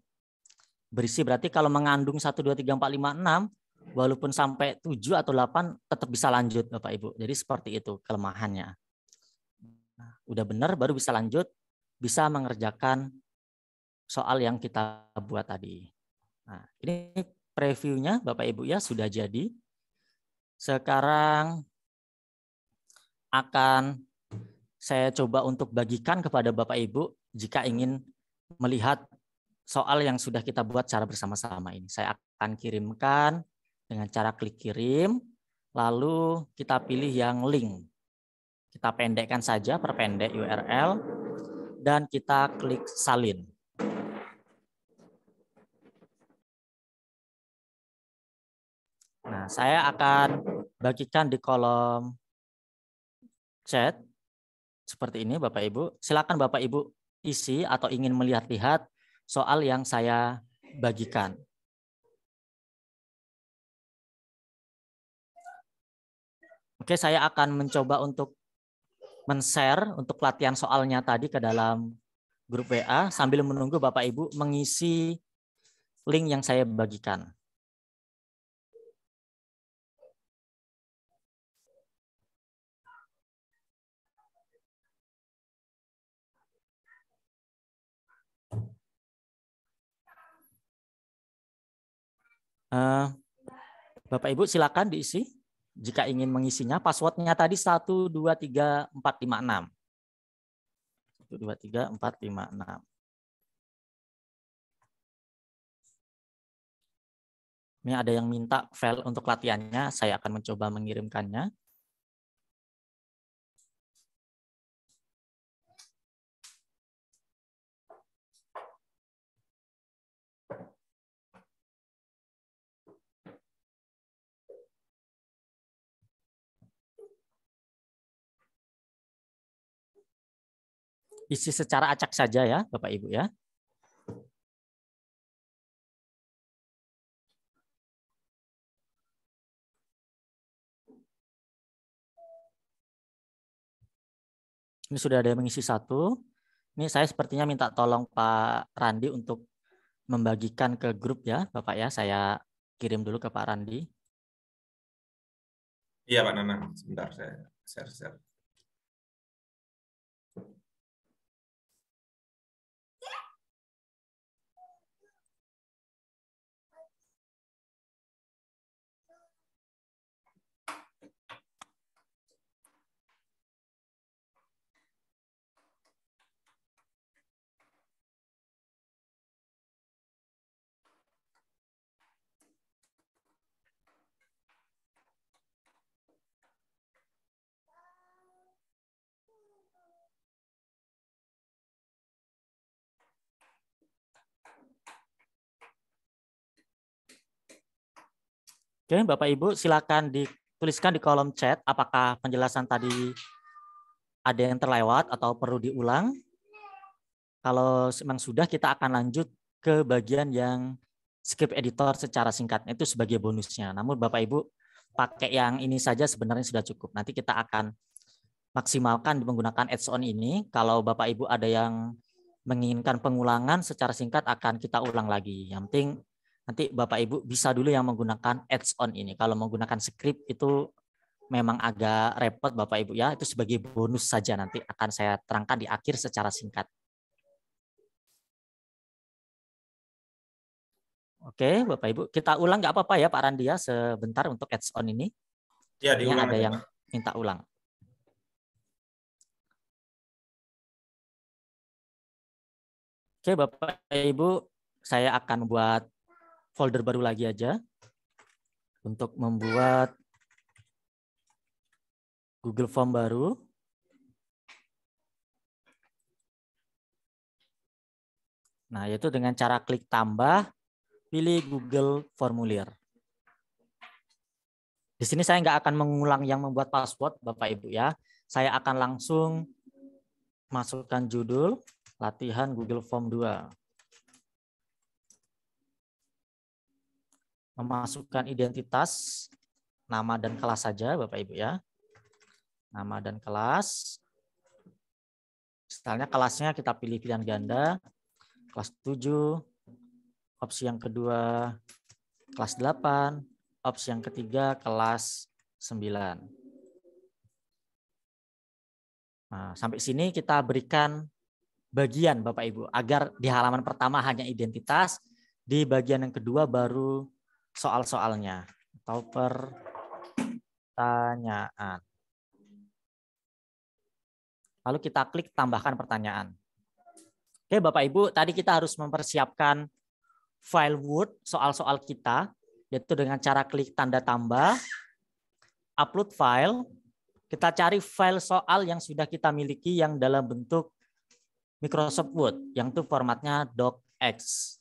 Berisi berarti kalau mengandung 123456 walaupun sampai 7 atau 8 tetap bisa lanjut Bapak Ibu. Jadi seperti itu kelemahannya. Nah, udah benar baru bisa lanjut, bisa mengerjakan soal yang kita buat tadi. Nah, ini previewnya Bapak Ibu ya sudah jadi. Sekarang akan saya coba untuk bagikan kepada Bapak Ibu jika ingin melihat soal yang sudah kita buat secara bersama-sama ini. Saya akan kirimkan dengan cara klik kirim, lalu kita pilih yang link. Kita pendekkan saja, perpendek URL, dan kita klik salin. Nah, saya akan bagikan di kolom chat seperti ini Bapak Ibu. Silakan Bapak Ibu isi atau ingin melihat-lihat soal yang saya bagikan. Oke, saya akan mencoba untuk men-share untuk latihan soalnya tadi ke dalam grup WA sambil menunggu Bapak Ibu mengisi link yang saya bagikan. Eh, Bapak Ibu silakan diisi jika ingin mengisinya passwordnya tadi satu dua tiga empat lima enam. 1 2 3 4 5 6. Ini ada yang minta file untuk latihannya, saya akan mencoba mengirimkannya. isi secara acak saja ya, Bapak Ibu ya. Ini sudah ada yang mengisi satu. Ini saya sepertinya minta tolong Pak Randi untuk membagikan ke grup ya, Bapak ya. Saya kirim dulu ke Pak Randi. Iya Pak Nana, sebentar saya share-share. Oke, Bapak Ibu silakan dituliskan di kolom chat apakah penjelasan tadi ada yang terlewat atau perlu diulang. Kalau memang sudah kita akan lanjut ke bagian yang skip editor secara singkat itu sebagai bonusnya. Namun Bapak Ibu pakai yang ini saja sebenarnya sudah cukup. Nanti kita akan maksimalkan menggunakan add on ini. Kalau Bapak Ibu ada yang menginginkan pengulangan secara singkat akan kita ulang lagi. Yang penting Nanti Bapak Ibu bisa dulu yang menggunakan ads-on ini. Kalau menggunakan script itu memang agak repot Bapak Ibu ya. Itu sebagai bonus saja nanti akan saya terangkan di akhir secara singkat. Oke, Bapak Ibu, kita ulang nggak apa-apa ya Pak Randi ya sebentar untuk ads on ini. Ya, diulang. Ada yang minta ulang. Oke, Bapak Ibu, saya akan membuat folder baru lagi aja untuk membuat Google Form baru. Nah, yaitu dengan cara klik tambah, pilih Google Formulir. Di sini saya nggak akan mengulang yang membuat password, Bapak Ibu ya. Saya akan langsung masukkan judul latihan Google Form 2. memasukkan identitas nama dan kelas saja Bapak Ibu ya. Nama dan kelas. Misalnya kelasnya kita pilih pilihan ganda, kelas 7, opsi yang kedua kelas 8, opsi yang ketiga kelas 9. Nah, sampai sini kita berikan bagian Bapak Ibu agar di halaman pertama hanya identitas, di bagian yang kedua baru soal-soalnya atau pertanyaan. Lalu kita klik tambahkan pertanyaan. Oke, Bapak Ibu, tadi kita harus mempersiapkan file Word soal-soal kita yaitu dengan cara klik tanda tambah, upload file, kita cari file soal yang sudah kita miliki yang dalam bentuk Microsoft Word yang itu formatnya docx.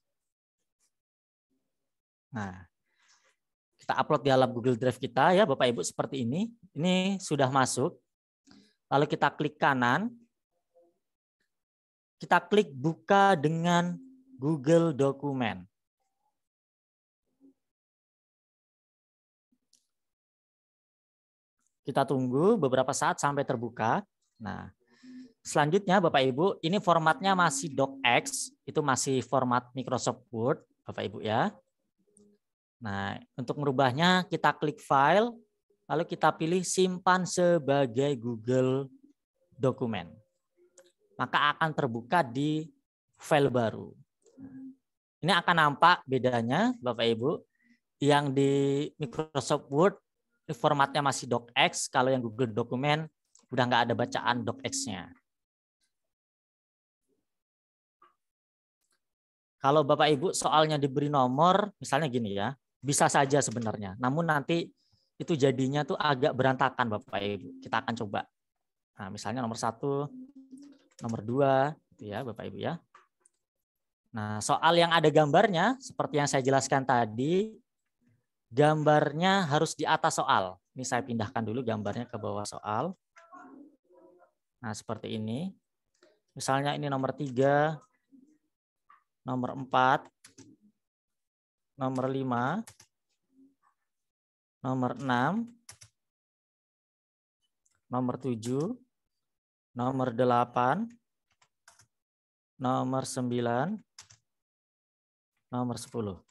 Nah, kita upload di dalam Google Drive kita ya Bapak Ibu seperti ini. Ini sudah masuk. Lalu kita klik kanan. Kita klik buka dengan Google Dokumen. Kita tunggu beberapa saat sampai terbuka. Nah, selanjutnya Bapak Ibu, ini formatnya masih docx, itu masih format Microsoft Word, Bapak Ibu ya. Nah, untuk merubahnya kita klik file, lalu kita pilih simpan sebagai Google Dokumen. Maka akan terbuka di file baru. Ini akan nampak bedanya Bapak Ibu. Yang di Microsoft Word formatnya masih docx, kalau yang Google Dokumen udah nggak ada bacaan docx-nya. Kalau Bapak Ibu soalnya diberi nomor, misalnya gini ya, bisa saja sebenarnya. Namun nanti itu jadinya tuh agak berantakan Bapak Ibu. Kita akan coba. Nah, misalnya nomor satu, nomor dua, gitu ya Bapak Ibu ya. Nah, soal yang ada gambarnya, seperti yang saya jelaskan tadi, gambarnya harus di atas soal. Ini saya pindahkan dulu gambarnya ke bawah soal. Nah, seperti ini. Misalnya ini nomor tiga, nomor empat nomor 5, nomor 6, nomor 7, nomor 8, nomor 9, nomor 10.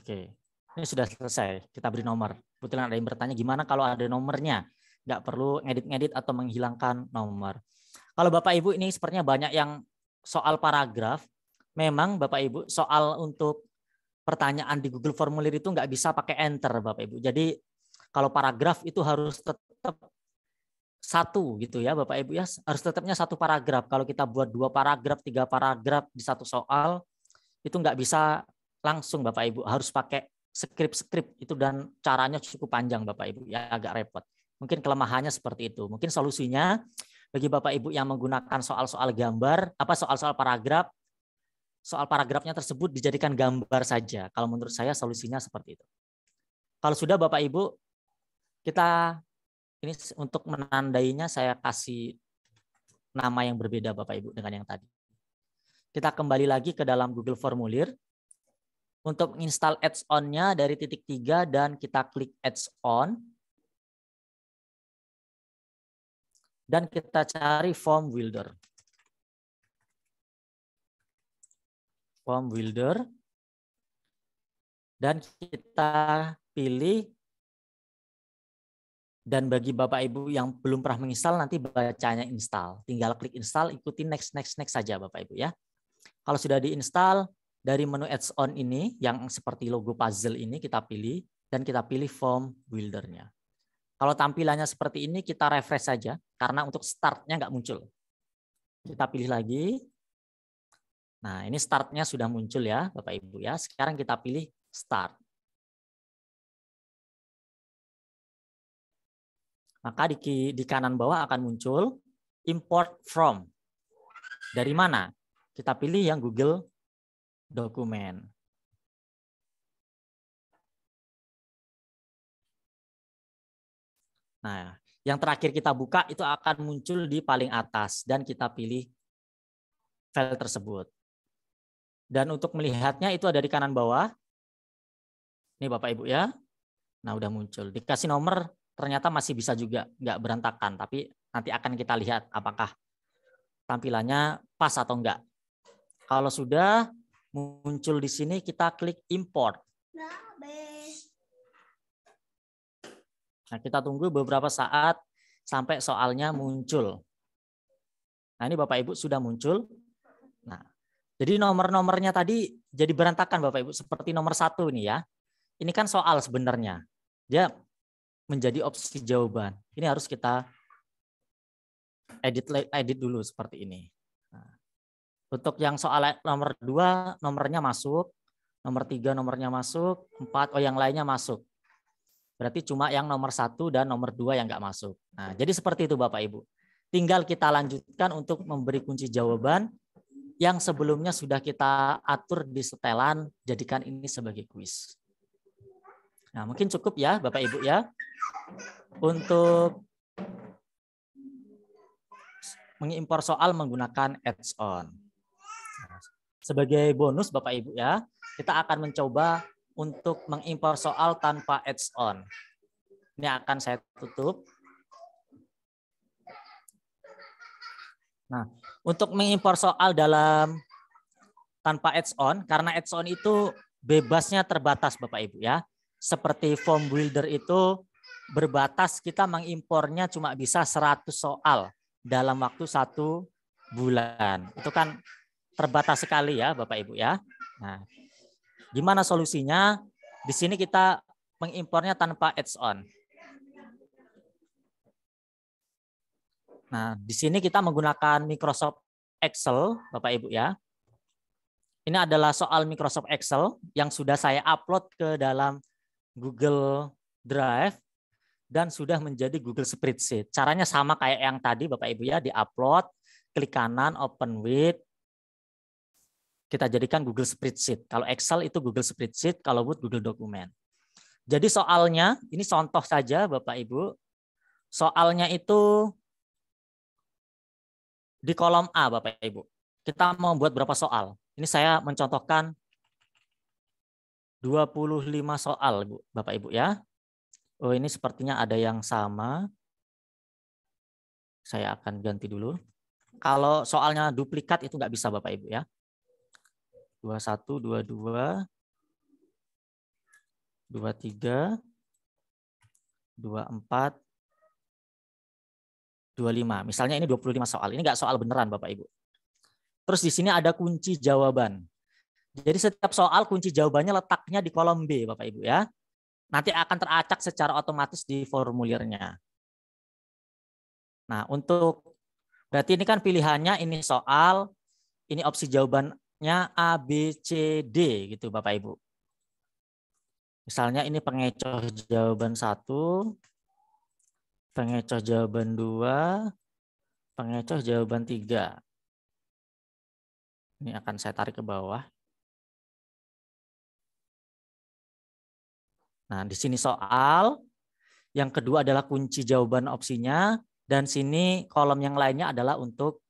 Oke, ini sudah selesai. Kita beri nomor. Kebetulan ada yang bertanya gimana kalau ada nomornya. Nggak perlu ngedit-ngedit atau menghilangkan nomor. Kalau Bapak Ibu ini sepertinya banyak yang soal paragraf. Memang Bapak Ibu soal untuk pertanyaan di Google formulir itu nggak bisa pakai enter Bapak Ibu. Jadi kalau paragraf itu harus tetap satu gitu ya Bapak Ibu ya harus tetapnya satu paragraf. Kalau kita buat dua paragraf, tiga paragraf di satu soal itu nggak bisa langsung Bapak Ibu harus pakai skrip-skrip itu dan caranya cukup panjang Bapak Ibu ya agak repot. Mungkin kelemahannya seperti itu. Mungkin solusinya bagi Bapak Ibu yang menggunakan soal-soal gambar, apa soal-soal paragraf, soal paragrafnya tersebut dijadikan gambar saja. Kalau menurut saya solusinya seperti itu. Kalau sudah Bapak Ibu, kita ini untuk menandainya saya kasih nama yang berbeda Bapak Ibu dengan yang tadi. Kita kembali lagi ke dalam Google Formulir. Untuk install ads on-nya dari titik tiga dan kita klik ads on. Dan kita cari form builder. form builder dan kita pilih dan bagi Bapak Ibu yang belum pernah menginstal nanti bacanya install. Tinggal klik install, ikuti next next next saja Bapak Ibu ya. Kalau sudah diinstal dari menu Add on ini yang seperti logo puzzle ini kita pilih dan kita pilih form buildernya. Kalau tampilannya seperti ini kita refresh saja karena untuk startnya nggak muncul. Kita pilih lagi, Nah, ini startnya sudah muncul ya, Bapak Ibu ya. Sekarang kita pilih start. Maka di, di kanan bawah akan muncul import from. Dari mana? Kita pilih yang Google Dokumen. Nah, yang terakhir kita buka itu akan muncul di paling atas dan kita pilih file tersebut. Dan untuk melihatnya itu ada di kanan bawah. Ini Bapak Ibu ya. Nah udah muncul. Dikasih nomor ternyata masih bisa juga. Nggak berantakan. Tapi nanti akan kita lihat apakah tampilannya pas atau enggak. Kalau sudah muncul di sini kita klik import. Nah, kita tunggu beberapa saat sampai soalnya muncul. Nah, ini Bapak Ibu sudah muncul. Nah, jadi nomor-nomornya tadi jadi berantakan Bapak Ibu seperti nomor satu ini ya. Ini kan soal sebenarnya. Dia menjadi opsi jawaban. Ini harus kita edit edit dulu seperti ini. Nah, untuk yang soal nomor dua nomornya masuk, nomor tiga nomornya masuk, empat oh yang lainnya masuk. Berarti cuma yang nomor satu dan nomor dua yang nggak masuk. Nah, jadi seperti itu Bapak Ibu. Tinggal kita lanjutkan untuk memberi kunci jawaban yang sebelumnya sudah kita atur di setelan, jadikan ini sebagai kuis. Nah, mungkin cukup ya Bapak Ibu ya. Untuk mengimpor soal menggunakan ads-on. Nah, sebagai bonus Bapak Ibu ya, kita akan mencoba untuk mengimpor soal tanpa ads-on. Ini akan saya tutup. Nah, untuk mengimpor soal dalam tanpa ads on karena ads on itu bebasnya terbatas Bapak Ibu ya. Seperti form builder itu berbatas kita mengimpornya cuma bisa 100 soal dalam waktu satu bulan. Itu kan terbatas sekali ya Bapak Ibu ya. Nah, gimana solusinya? Di sini kita mengimpornya tanpa ads on. Nah, di sini kita menggunakan Microsoft Excel, Bapak Ibu ya. Ini adalah soal Microsoft Excel yang sudah saya upload ke dalam Google Drive dan sudah menjadi Google Spreadsheet. Caranya sama kayak yang tadi Bapak Ibu ya, di-upload, klik kanan open with kita jadikan Google Spreadsheet. Kalau Excel itu Google Spreadsheet, kalau Word Google Dokumen. Jadi soalnya, ini contoh saja Bapak Ibu. Soalnya itu di kolom A, Bapak Ibu, kita membuat berapa soal? Ini saya mencontohkan 25 soal, Bu, Bapak Ibu ya. Oh, ini sepertinya ada yang sama. Saya akan ganti dulu. Kalau soalnya duplikat itu nggak bisa Bapak Ibu ya. 21, 22, 23, 24, 25. Misalnya ini 25 soal. Ini nggak soal beneran Bapak Ibu. Terus di sini ada kunci jawaban. Jadi setiap soal kunci jawabannya letaknya di kolom B Bapak Ibu ya. Nanti akan teracak secara otomatis di formulirnya. Nah, untuk berarti ini kan pilihannya ini soal, ini opsi jawabannya A, B, C, D gitu Bapak Ibu. Misalnya ini pengecoh jawaban satu, pengecoh jawaban 2, pengecoh jawaban 3. Ini akan saya tarik ke bawah. Nah, di sini soal. Yang kedua adalah kunci jawaban opsinya. Dan sini kolom yang lainnya adalah untuk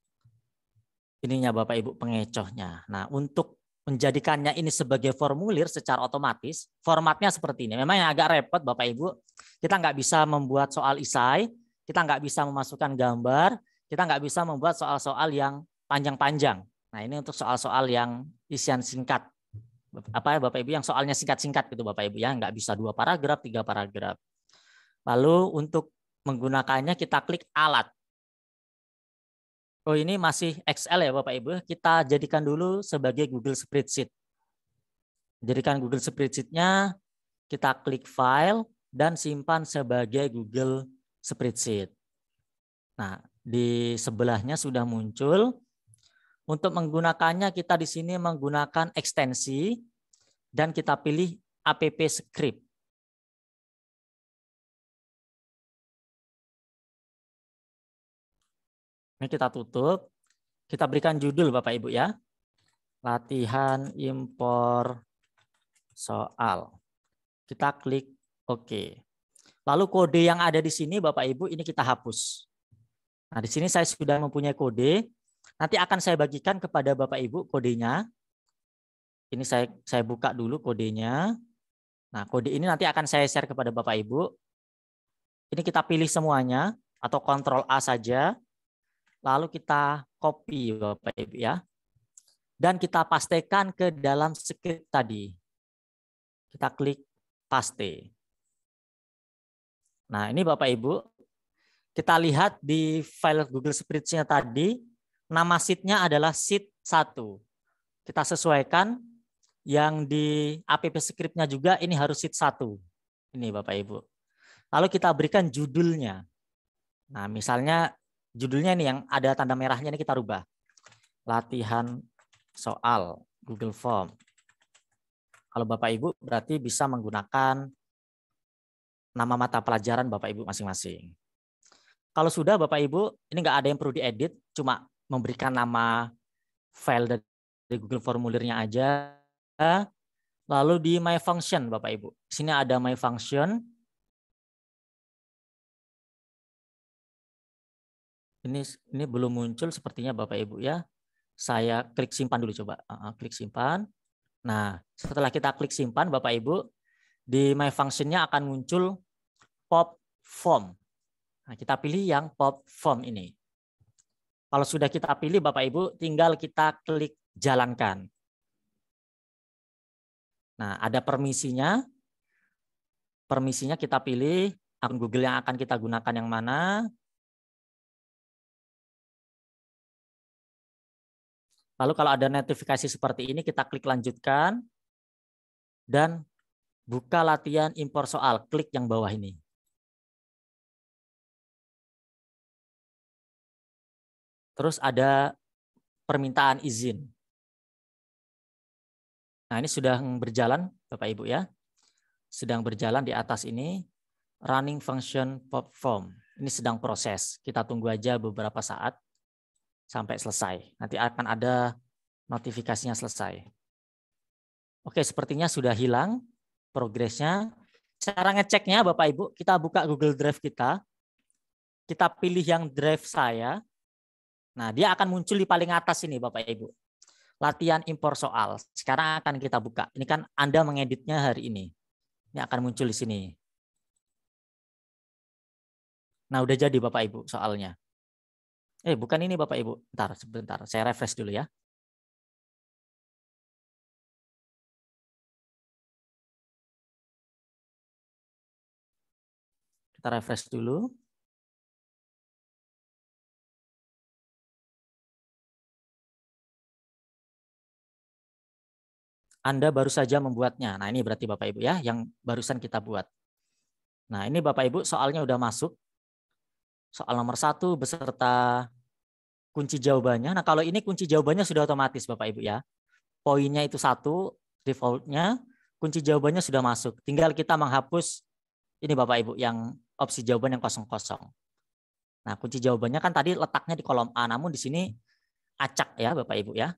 ininya Bapak Ibu pengecohnya. Nah, untuk menjadikannya ini sebagai formulir secara otomatis, formatnya seperti ini. Memang yang agak repot Bapak Ibu, kita nggak bisa membuat soal isai, kita nggak bisa memasukkan gambar, kita nggak bisa membuat soal-soal yang panjang-panjang. Nah ini untuk soal-soal yang isian singkat. Apa ya Bapak Ibu yang soalnya singkat-singkat gitu Bapak Ibu ya, nggak bisa dua paragraf, tiga paragraf. Lalu untuk menggunakannya kita klik alat. Oh ini masih Excel ya Bapak Ibu. Kita jadikan dulu sebagai Google Spreadsheet. Jadikan Google Spreadsheet-nya, kita klik file dan simpan sebagai Google Spreadsheet. Nah, di sebelahnya sudah muncul. Untuk menggunakannya kita di sini menggunakan ekstensi dan kita pilih app script. Ini kita tutup. Kita berikan judul Bapak Ibu ya. Latihan impor soal. Kita klik OK. Lalu kode yang ada di sini Bapak Ibu ini kita hapus. Nah, di sini saya sudah mempunyai kode. Nanti akan saya bagikan kepada Bapak Ibu kodenya. Ini saya saya buka dulu kodenya. Nah, kode ini nanti akan saya share kepada Bapak Ibu. Ini kita pilih semuanya atau kontrol A saja lalu kita copy Bapak Ibu ya. Dan kita pastekan ke dalam script tadi. Kita klik paste. Nah, ini Bapak Ibu, kita lihat di file Google Spreadsheet-nya tadi, nama sheet-nya adalah sheet 1. Kita sesuaikan yang di APP script-nya juga ini harus sheet 1. Ini Bapak Ibu. Lalu kita berikan judulnya. Nah, misalnya judulnya ini yang ada tanda merahnya ini kita rubah. Latihan soal Google Form. Kalau Bapak Ibu berarti bisa menggunakan nama mata pelajaran Bapak Ibu masing-masing. Kalau sudah Bapak Ibu, ini nggak ada yang perlu diedit, cuma memberikan nama file dari Google formulirnya aja. Lalu di my function Bapak Ibu. sini ada my function Ini ini belum muncul sepertinya Bapak Ibu ya. Saya klik simpan dulu coba. Uh, klik simpan. Nah, setelah kita klik simpan Bapak Ibu, di my function-nya akan muncul pop form. Nah, kita pilih yang pop form ini. Kalau sudah kita pilih Bapak Ibu, tinggal kita klik jalankan. Nah, ada permisinya. Permisinya kita pilih akun Google yang akan kita gunakan yang mana. Lalu kalau ada notifikasi seperti ini, kita klik lanjutkan dan buka latihan impor soal. Klik yang bawah ini. Terus ada permintaan izin. Nah ini sudah berjalan Bapak Ibu ya. Sedang berjalan di atas ini. Running function pop form. Ini sedang proses. Kita tunggu aja beberapa saat sampai selesai. Nanti akan ada notifikasinya selesai. Oke, sepertinya sudah hilang progresnya. Cara ngeceknya Bapak Ibu, kita buka Google Drive kita. Kita pilih yang drive saya. Nah, dia akan muncul di paling atas ini Bapak Ibu. Latihan impor soal. Sekarang akan kita buka. Ini kan Anda mengeditnya hari ini. Ini akan muncul di sini. Nah, udah jadi Bapak Ibu soalnya. Eh, bukan ini Bapak Ibu. Bentar, sebentar. Saya refresh dulu ya. Kita refresh dulu. Anda baru saja membuatnya. Nah, ini berarti Bapak Ibu ya yang barusan kita buat. Nah, ini Bapak Ibu soalnya udah masuk soal nomor satu beserta kunci jawabannya. Nah kalau ini kunci jawabannya sudah otomatis Bapak Ibu ya. Poinnya itu satu, defaultnya, kunci jawabannya sudah masuk. Tinggal kita menghapus ini Bapak Ibu yang opsi jawaban yang kosong-kosong. Nah kunci jawabannya kan tadi letaknya di kolom A, namun di sini acak ya Bapak Ibu ya.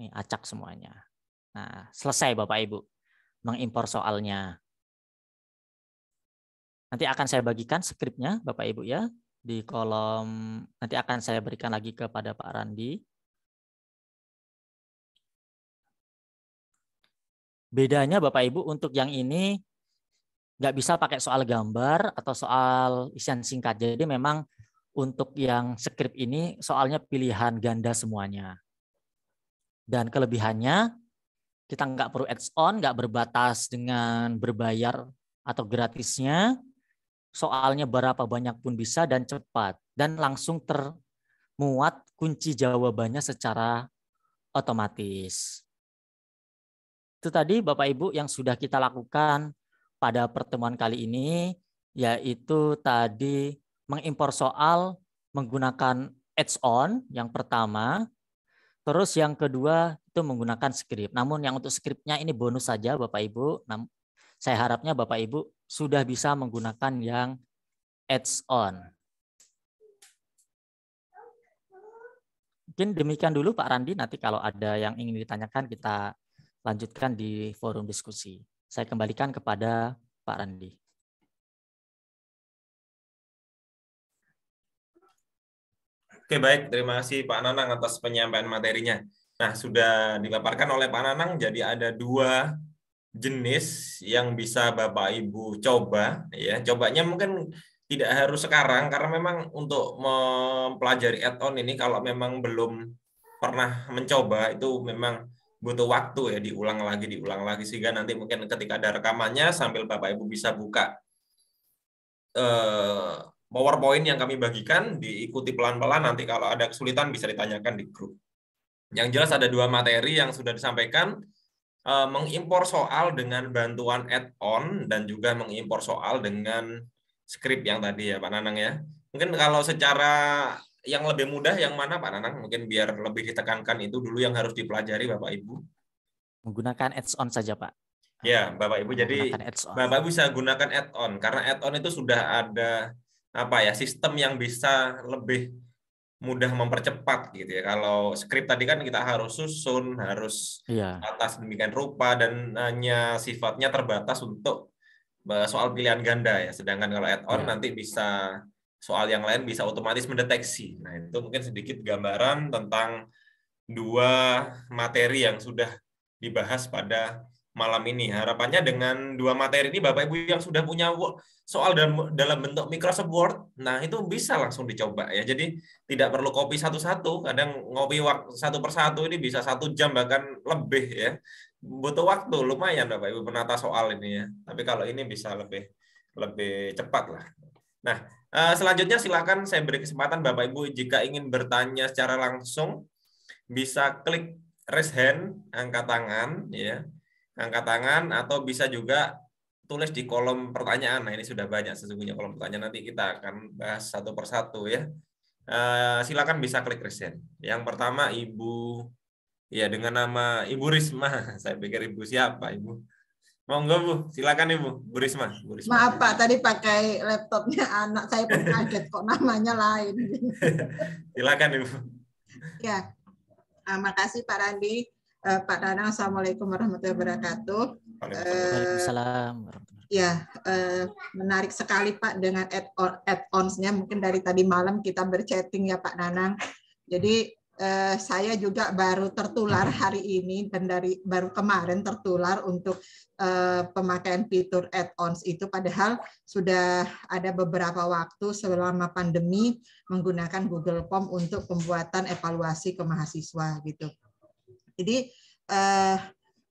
Ini acak semuanya. Nah selesai Bapak Ibu mengimpor soalnya. Nanti akan saya bagikan skripnya Bapak Ibu ya di kolom nanti akan saya berikan lagi kepada Pak Randi. Bedanya Bapak Ibu untuk yang ini nggak bisa pakai soal gambar atau soal isian singkat. Jadi memang untuk yang skrip ini soalnya pilihan ganda semuanya. Dan kelebihannya kita nggak perlu add on, nggak berbatas dengan berbayar atau gratisnya soalnya berapa banyak pun bisa dan cepat dan langsung termuat kunci jawabannya secara otomatis. Itu tadi Bapak Ibu yang sudah kita lakukan pada pertemuan kali ini yaitu tadi mengimpor soal menggunakan edge on yang pertama, terus yang kedua itu menggunakan script. Namun yang untuk scriptnya ini bonus saja Bapak Ibu. Saya harapnya Bapak Ibu sudah bisa menggunakan yang ads on. Mungkin demikian dulu Pak Randi, nanti kalau ada yang ingin ditanyakan kita lanjutkan di forum diskusi. Saya kembalikan kepada Pak Randi. Oke baik, terima kasih Pak Nanang atas penyampaian materinya. Nah, sudah dipaparkan oleh Pak Nanang, jadi ada dua jenis yang bisa Bapak Ibu coba ya. Cobanya mungkin tidak harus sekarang karena memang untuk mempelajari add-on ini kalau memang belum pernah mencoba itu memang butuh waktu ya diulang lagi diulang lagi sehingga nanti mungkin ketika ada rekamannya sambil Bapak Ibu bisa buka eh, PowerPoint yang kami bagikan diikuti pelan-pelan nanti kalau ada kesulitan bisa ditanyakan di grup. Yang jelas ada dua materi yang sudah disampaikan Eh, mengimpor soal dengan bantuan add-on dan juga mengimpor soal dengan script yang tadi ya Pak Nanang ya. Mungkin kalau secara yang lebih mudah yang mana Pak Nanang? Mungkin biar lebih ditekankan itu dulu yang harus dipelajari Bapak Ibu. Menggunakan add-on saja Pak. Ya, Bapak Ibu. Jadi Bapak Ibu bisa gunakan add-on karena add-on itu sudah ada apa ya sistem yang bisa lebih mudah mempercepat gitu ya. Kalau skrip tadi kan kita harus susun, harus iya. atas demikian rupa dan hanya sifatnya terbatas untuk e, soal pilihan ganda ya. Sedangkan kalau add-on iya. nanti bisa soal yang lain bisa otomatis mendeteksi. Nah, itu mungkin sedikit gambaran tentang dua materi yang sudah dibahas pada malam ini. Harapannya dengan dua materi ini Bapak Ibu yang sudah punya soal dalam, dalam bentuk Microsoft Word, nah itu bisa langsung dicoba ya. Jadi tidak perlu kopi satu-satu, kadang ngopi waktu satu persatu ini bisa satu jam bahkan lebih ya. Butuh waktu lumayan Bapak Ibu menata soal ini ya. Tapi kalau ini bisa lebih lebih cepat lah. Nah, eh, selanjutnya silakan saya beri kesempatan Bapak Ibu jika ingin bertanya secara langsung bisa klik raise hand, angkat tangan ya angkat tangan atau bisa juga tulis di kolom pertanyaan. Nah, ini sudah banyak sesungguhnya kolom pertanyaan. Nanti kita akan bahas satu persatu ya. Uh, silakan bisa klik resen. Yang pertama Ibu ya dengan nama Ibu Risma. [LAUGHS] Saya pikir Ibu siapa, Ibu? Mau Bu? Silakan Ibu, Bu Risma. Bu Risma. Maaf Pak, tadi pakai laptopnya anak saya pun kaget kok namanya lain. [LAUGHS] silakan Ibu. Ya. terima eh, kasih Pak Randi uh, Pak Danang. Assalamualaikum warahmatullahi wabarakatuh. Waalaikumsalam. Uh, ya, uh, menarik sekali Pak dengan add-ons-nya. Mungkin dari tadi malam kita berchatting ya Pak Danang. Jadi uh, saya juga baru tertular hari ini dan dari baru kemarin tertular untuk uh, pemakaian fitur add-ons itu padahal sudah ada beberapa waktu selama pandemi menggunakan Google Form untuk pembuatan evaluasi ke mahasiswa gitu. Jadi eh,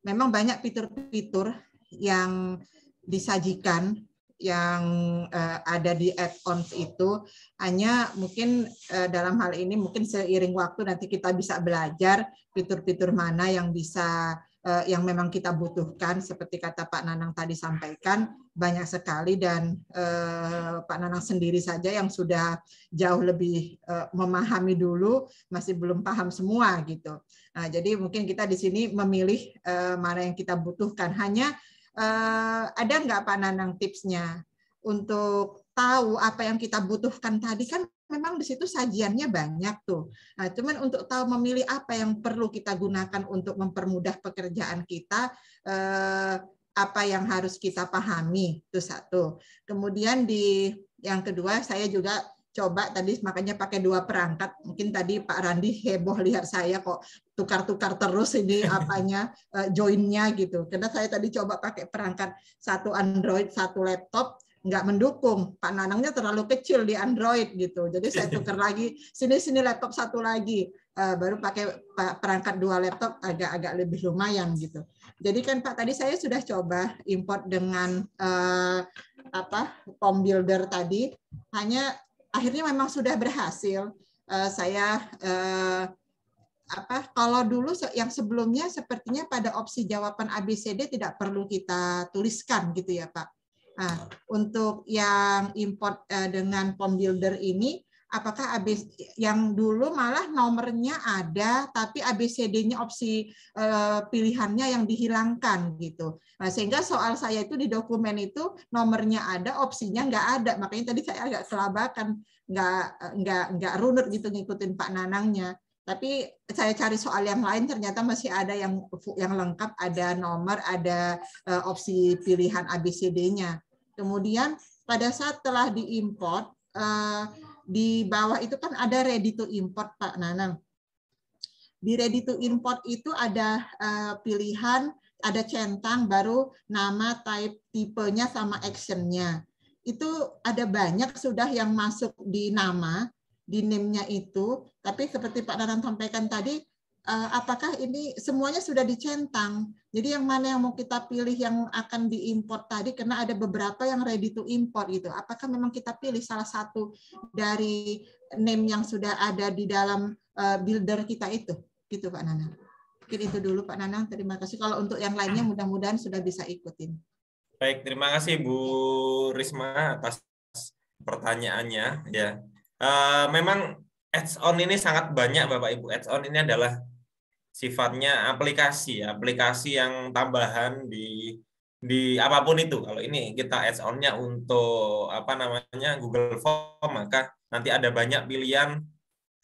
memang banyak fitur-fitur yang disajikan yang eh, ada di add-ons itu hanya mungkin eh, dalam hal ini mungkin seiring waktu nanti kita bisa belajar fitur-fitur mana yang bisa eh, yang memang kita butuhkan seperti kata Pak Nanang tadi sampaikan banyak sekali dan eh, Pak Nanang sendiri saja yang sudah jauh lebih eh, memahami dulu masih belum paham semua gitu Nah, jadi mungkin kita di sini memilih uh, mana yang kita butuhkan. Hanya uh, ada nggak Pak Nanang tipsnya untuk tahu apa yang kita butuhkan tadi kan memang di situ sajiannya banyak tuh. Nah, cuman untuk tahu memilih apa yang perlu kita gunakan untuk mempermudah pekerjaan kita, eh, apa yang harus kita pahami itu satu. Kemudian di yang kedua saya juga coba tadi makanya pakai dua perangkat. Mungkin tadi Pak Randi heboh lihat saya kok tukar-tukar terus ini [LAUGHS] apanya eh, joinnya gitu. Karena saya tadi coba pakai perangkat satu Android, satu laptop, nggak mendukung. Pak Nanangnya terlalu kecil di Android gitu. Jadi saya [LAUGHS] tukar lagi sini-sini laptop satu lagi. Eh, baru pakai perangkat dua laptop agak-agak lebih lumayan gitu. Jadi kan Pak tadi saya sudah coba import dengan eh, apa Home builder tadi hanya akhirnya memang sudah berhasil. Uh, saya uh, apa kalau dulu yang sebelumnya sepertinya pada opsi jawaban ABCD tidak perlu kita tuliskan gitu ya Pak. Nah, untuk yang import uh, dengan pom builder ini apakah abis yang dulu malah nomornya ada tapi ABCD-nya opsi e, pilihannya yang dihilangkan gitu nah, sehingga soal saya itu di dokumen itu nomornya ada opsinya nggak ada makanya tadi saya agak kelabakan nggak eh, nggak nggak runut gitu ngikutin Pak Nanangnya tapi saya cari soal yang lain ternyata masih ada yang yang lengkap ada nomor ada e, opsi pilihan ABCD-nya kemudian pada saat telah diimport. eh, di bawah itu kan ada ready to import Pak Nanang. Di ready to import itu ada uh, pilihan, ada centang baru nama type tipenya sama actionnya. Itu ada banyak sudah yang masuk di nama, di name-nya itu, tapi seperti Pak Nanang sampaikan tadi Eh, apakah ini semuanya sudah dicentang. Jadi yang mana yang mau kita pilih yang akan diimpor tadi karena ada beberapa yang ready to import gitu. Apakah memang kita pilih salah satu dari name yang sudah ada di dalam eh, builder kita itu? Gitu Pak Nana. Mungkin itu dulu Pak Nana. Terima kasih. Kalau untuk yang lainnya mudah-mudahan sudah bisa ikutin. Baik, terima kasih Bu Risma atas pertanyaannya ya. Eh, memang ads on ini sangat banyak Bapak Ibu. Ads on ini adalah sifatnya aplikasi ya, aplikasi yang tambahan di di apapun itu. Kalau ini kita add onnya untuk apa namanya Google Form, maka nanti ada banyak pilihan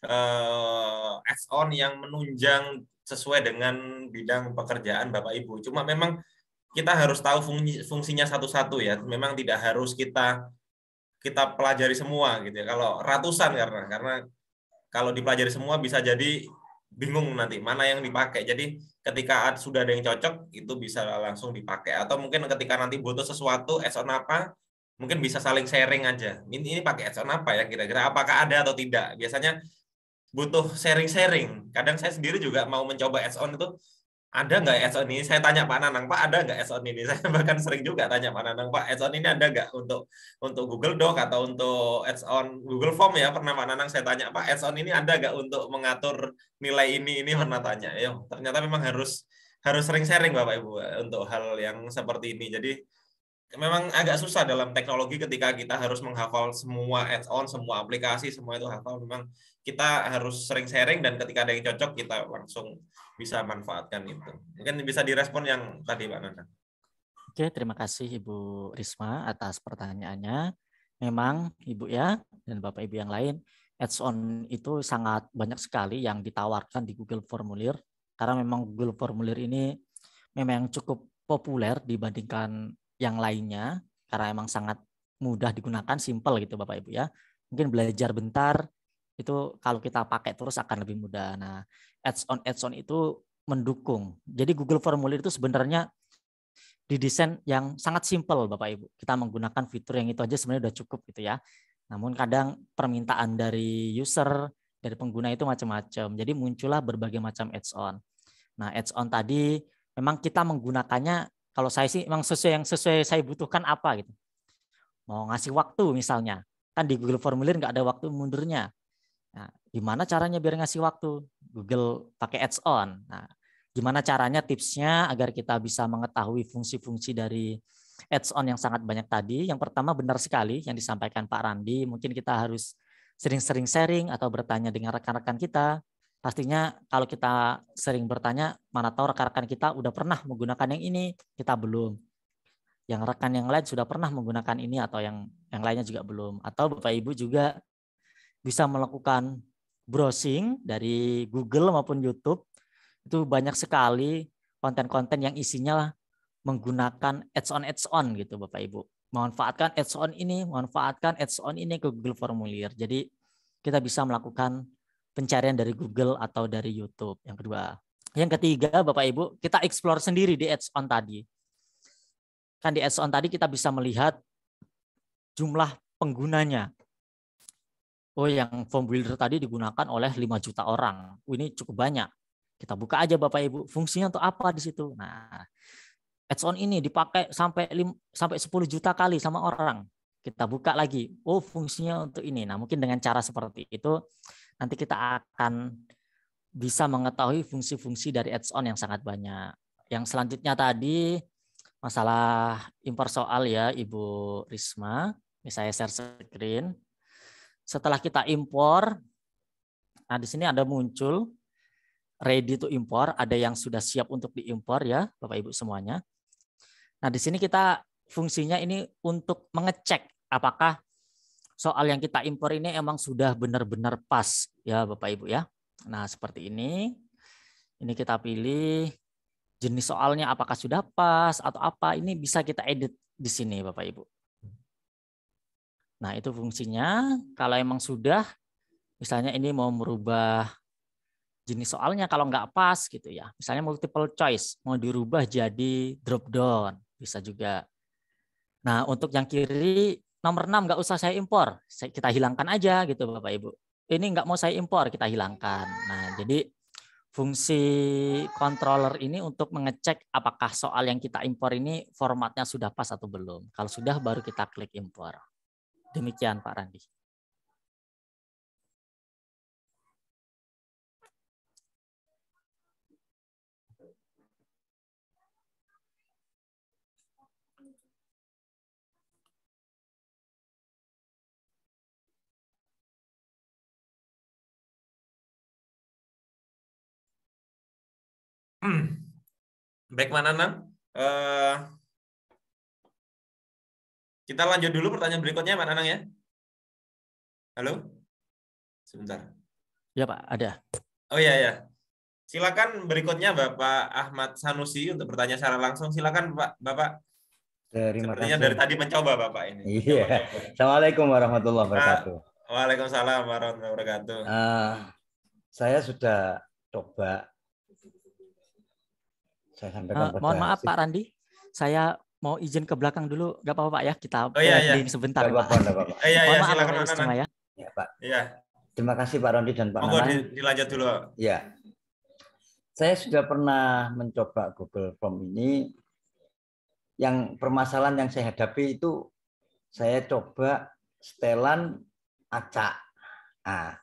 eh, add on yang menunjang sesuai dengan bidang pekerjaan Bapak Ibu. Cuma memang kita harus tahu fungsinya satu-satu ya. Memang tidak harus kita kita pelajari semua gitu ya. Kalau ratusan karena karena kalau dipelajari semua bisa jadi bingung nanti mana yang dipakai. Jadi ketika sudah ada yang cocok itu bisa langsung dipakai atau mungkin ketika nanti butuh sesuatu add-on apa mungkin bisa saling sharing aja. Ini, ini pakai add-on apa ya kira-kira apakah ada atau tidak. Biasanya butuh sharing-sharing. Kadang saya sendiri juga mau mencoba add-on itu ada nggak eson ini? Saya tanya Pak Nanang, Pak ada nggak eson ini? [LAUGHS] Saya bahkan sering juga tanya Pak Nanang, Pak eson ini ada nggak untuk untuk Google Doc atau untuk eson Google Form ya? Pernah Pak Nanang saya tanya, Pak eson ini ada nggak untuk mengatur nilai ini ini pernah tanya. Yo, iya, ternyata memang harus harus sering sharing Bapak Ibu eh, untuk hal yang seperti ini. Jadi memang agak susah dalam teknologi ketika kita harus menghafal semua add-on, semua aplikasi, semua itu hafal. Memang kita harus sering sharing dan ketika ada yang cocok kita langsung bisa manfaatkan itu. Mungkin bisa direspon yang tadi Pak Nana. Oke, terima kasih Ibu Risma atas pertanyaannya. Memang Ibu ya dan Bapak Ibu yang lain, ads on itu sangat banyak sekali yang ditawarkan di Google Formulir karena memang Google Formulir ini memang cukup populer dibandingkan yang lainnya karena emang sangat mudah digunakan, simple gitu Bapak Ibu ya. Mungkin belajar bentar itu kalau kita pakai terus akan lebih mudah. Nah, ads on ads on itu mendukung. Jadi Google Formulir itu sebenarnya didesain yang sangat simpel Bapak Ibu. Kita menggunakan fitur yang itu aja sebenarnya sudah cukup gitu ya. Namun kadang permintaan dari user, dari pengguna itu macam-macam. Jadi muncullah berbagai macam ads on. Nah, ads on tadi memang kita menggunakannya kalau saya sih memang sesuai yang sesuai saya butuhkan apa gitu. Mau ngasih waktu misalnya. Kan di Google Formulir nggak ada waktu mundurnya. Nah, gimana caranya biar ngasih waktu? Google pakai ads on. Nah, gimana caranya tipsnya agar kita bisa mengetahui fungsi-fungsi dari ads on yang sangat banyak tadi? Yang pertama benar sekali yang disampaikan Pak Randi, mungkin kita harus sering-sering sharing atau bertanya dengan rekan-rekan kita. Pastinya kalau kita sering bertanya, mana tahu rekan-rekan kita udah pernah menggunakan yang ini, kita belum. Yang rekan yang lain sudah pernah menggunakan ini atau yang yang lainnya juga belum. Atau Bapak Ibu juga bisa melakukan browsing dari Google maupun YouTube itu banyak sekali konten-konten yang isinya lah menggunakan ads on ads on gitu Bapak Ibu. Memanfaatkan ads on ini, memanfaatkan ads on ini ke Google formulir. Jadi kita bisa melakukan pencarian dari Google atau dari YouTube. Yang kedua. Yang ketiga Bapak Ibu, kita explore sendiri di ads on tadi. Kan di ads on tadi kita bisa melihat jumlah penggunanya oh yang form builder tadi digunakan oleh 5 juta orang. Ini cukup banyak. Kita buka aja Bapak Ibu, fungsinya untuk apa di situ? Nah, ads on ini dipakai sampai 5, sampai 10 juta kali sama orang. Kita buka lagi. Oh, fungsinya untuk ini. Nah, mungkin dengan cara seperti itu nanti kita akan bisa mengetahui fungsi-fungsi dari ads on yang sangat banyak. Yang selanjutnya tadi masalah impor soal ya Ibu Risma. Ini saya share screen. Setelah kita impor, nah di sini ada muncul ready to import, ada yang sudah siap untuk diimpor ya, Bapak Ibu semuanya. Nah, di sini kita fungsinya ini untuk mengecek apakah soal yang kita impor ini emang sudah benar-benar pas ya, Bapak Ibu ya. Nah, seperti ini. Ini kita pilih jenis soalnya apakah sudah pas atau apa. Ini bisa kita edit di sini, Bapak Ibu. Nah, itu fungsinya. Kalau emang sudah, misalnya ini mau merubah jenis soalnya kalau nggak pas gitu ya. Misalnya multiple choice, mau dirubah jadi drop down, bisa juga. Nah, untuk yang kiri, nomor 6 nggak usah saya impor, kita hilangkan aja gitu Bapak-Ibu. Ini nggak mau saya impor, kita hilangkan. Nah, jadi fungsi controller ini untuk mengecek apakah soal yang kita impor ini formatnya sudah pas atau belum. Kalau sudah, baru kita klik impor. Demikian Pak Randi. Hmm. Baik, Manana. Uh, eh, kita lanjut dulu pertanyaan berikutnya, Pak Nanang ya. Halo? Sebentar. Ya, Pak, ada. Oh iya, ya. Silakan berikutnya Bapak Ahmad Sanusi untuk bertanya secara langsung. Silakan Pak, Bapak. Terima Sepertinya kasih. dari tadi mencoba Bapak ini. Iya. Coba, Assalamualaikum warahmatullahi ah, wabarakatuh. Waalaikumsalam warahmatullahi wabarakatuh. Uh, saya sudah coba saya sampaikan uh, mohon maaf Pak Randi saya mau izin ke belakang dulu, nggak apa-apa Pak ya kita oh, iya, iya. sebentar. Gak apa-apa, apa-apa. Oh, iya, iya, Ya. ya Pak. Iya. Terima kasih Pak Rondi dan Pak Monggo Nanan. dilanjut dulu. Ya. Saya sudah pernah mencoba Google Form ini. Yang permasalahan yang saya hadapi itu saya coba setelan acak. Nah,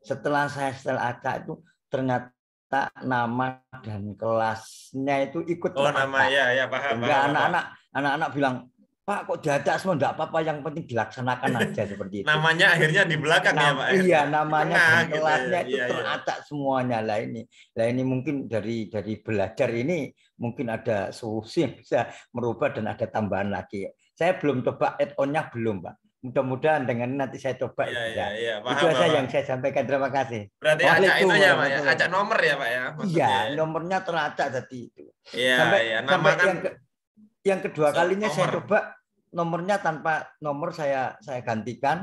setelah saya setel acak itu ternyata minta nama dan kelasnya itu ikut oh nama ya ya paham enggak anak-anak anak-anak bilang Pak kok diajak semua enggak apa-apa yang penting dilaksanakan [LAUGHS] aja seperti itu. Namanya akhirnya di belakang nah, ya Pak. Ya? Iya namanya nah, dan gitu ya, kelasnya itu iya, iya. teracak ya. semuanya lah ini. Lah ini mungkin dari dari belajar ini mungkin ada solusi yang bisa merubah dan ada tambahan lagi. Saya belum coba add onnya belum Pak mudah-mudahan dengan nanti saya coba iya, iya, ya, ya, ya. Paham, itu saja yang saya sampaikan terima kasih berarti acak itu ya pak ya acak nomor ya pak ya iya nomornya teracak tadi itu ya, sampai, ya. Nama sampai kan... yang, ke, yang kedua so, kalinya nomor. saya coba nomornya tanpa nomor saya saya gantikan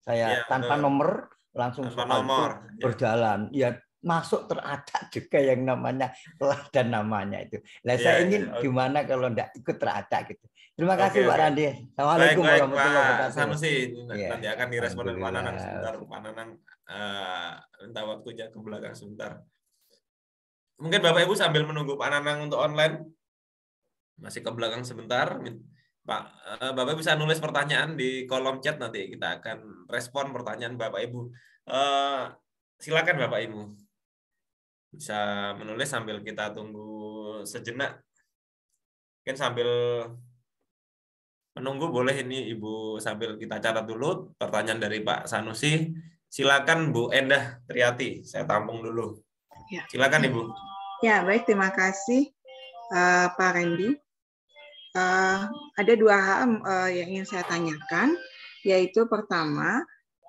saya ya, tanpa betul. nomor langsung tanpa nomor iya. berjalan ya. ya masuk teracak juga yang namanya telah dan namanya itu. Nah, ya, saya ingin yeah, okay. gimana kalau tidak ikut teracak gitu. Terima kasih okay, Pak Randi. Assalamualaikum baik, warahmatullahi wabarakatuh. sih yeah. nanti akan direspon oleh Pak Nanang sebentar. Pak Nanang uh, minta waktunya ke belakang sebentar. Mungkin Bapak Ibu sambil menunggu Pak Nanang untuk online, masih ke belakang sebentar. Pak, uh, Bapak bisa nulis pertanyaan di kolom chat nanti kita akan respon pertanyaan Bapak Ibu. Uh, silakan Bapak Ibu bisa menulis sambil kita tunggu sejenak. Mungkin sambil menunggu boleh ini Ibu sambil kita catat dulu pertanyaan dari Pak Sanusi. Silakan Bu Endah Triati, saya tampung dulu. Ya. Silakan Ibu. Ya, baik terima kasih uh, Pak Randy. Uh, ada dua hal uh, yang ingin saya tanyakan, yaitu pertama,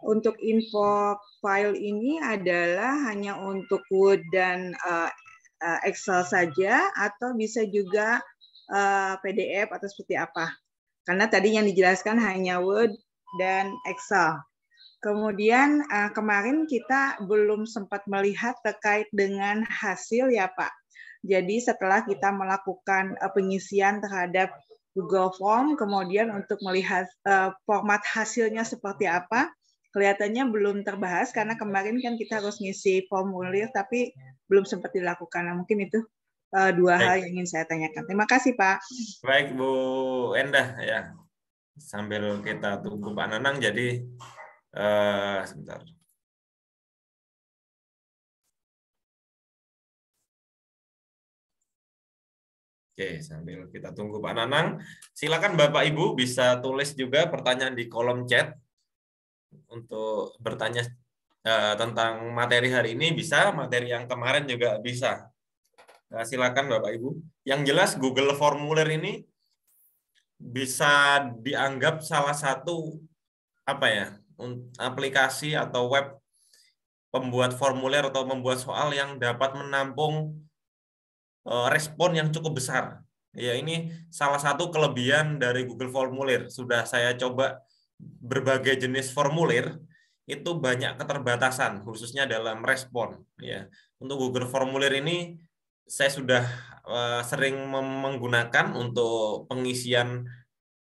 untuk info file ini adalah hanya untuk Word dan uh, Excel saja, atau bisa juga uh, PDF atau seperti apa? Karena tadi yang dijelaskan hanya Word dan Excel. Kemudian uh, kemarin kita belum sempat melihat terkait dengan hasil ya Pak. Jadi setelah kita melakukan uh, eh, pengisian terhadap Google Form, kemudian untuk melihat uh, format hasilnya seperti apa, kelihatannya belum terbahas karena kemarin kan kita harus ngisi formulir tapi belum sempat dilakukan. Nah, mungkin itu uh, dua Baik. hal yang ingin saya tanyakan. Terima kasih Pak. Baik Bu Endah ya. Sambil kita tunggu Pak Nanang jadi uh, sebentar. Oke, sambil kita tunggu Pak Nanang, silakan Bapak Ibu bisa tulis juga pertanyaan di kolom chat untuk bertanya eh, tentang materi hari ini bisa, materi yang kemarin juga bisa. Nah, silakan Bapak Ibu. Yang jelas Google Formulir ini bisa dianggap salah satu apa ya aplikasi atau web pembuat formulir atau membuat soal yang dapat menampung e, respon yang cukup besar. Ya ini salah satu kelebihan dari Google Formulir. Sudah saya coba berbagai jenis formulir itu banyak keterbatasan khususnya dalam respon ya. Untuk Google Formulir ini saya sudah eh, sering menggunakan untuk pengisian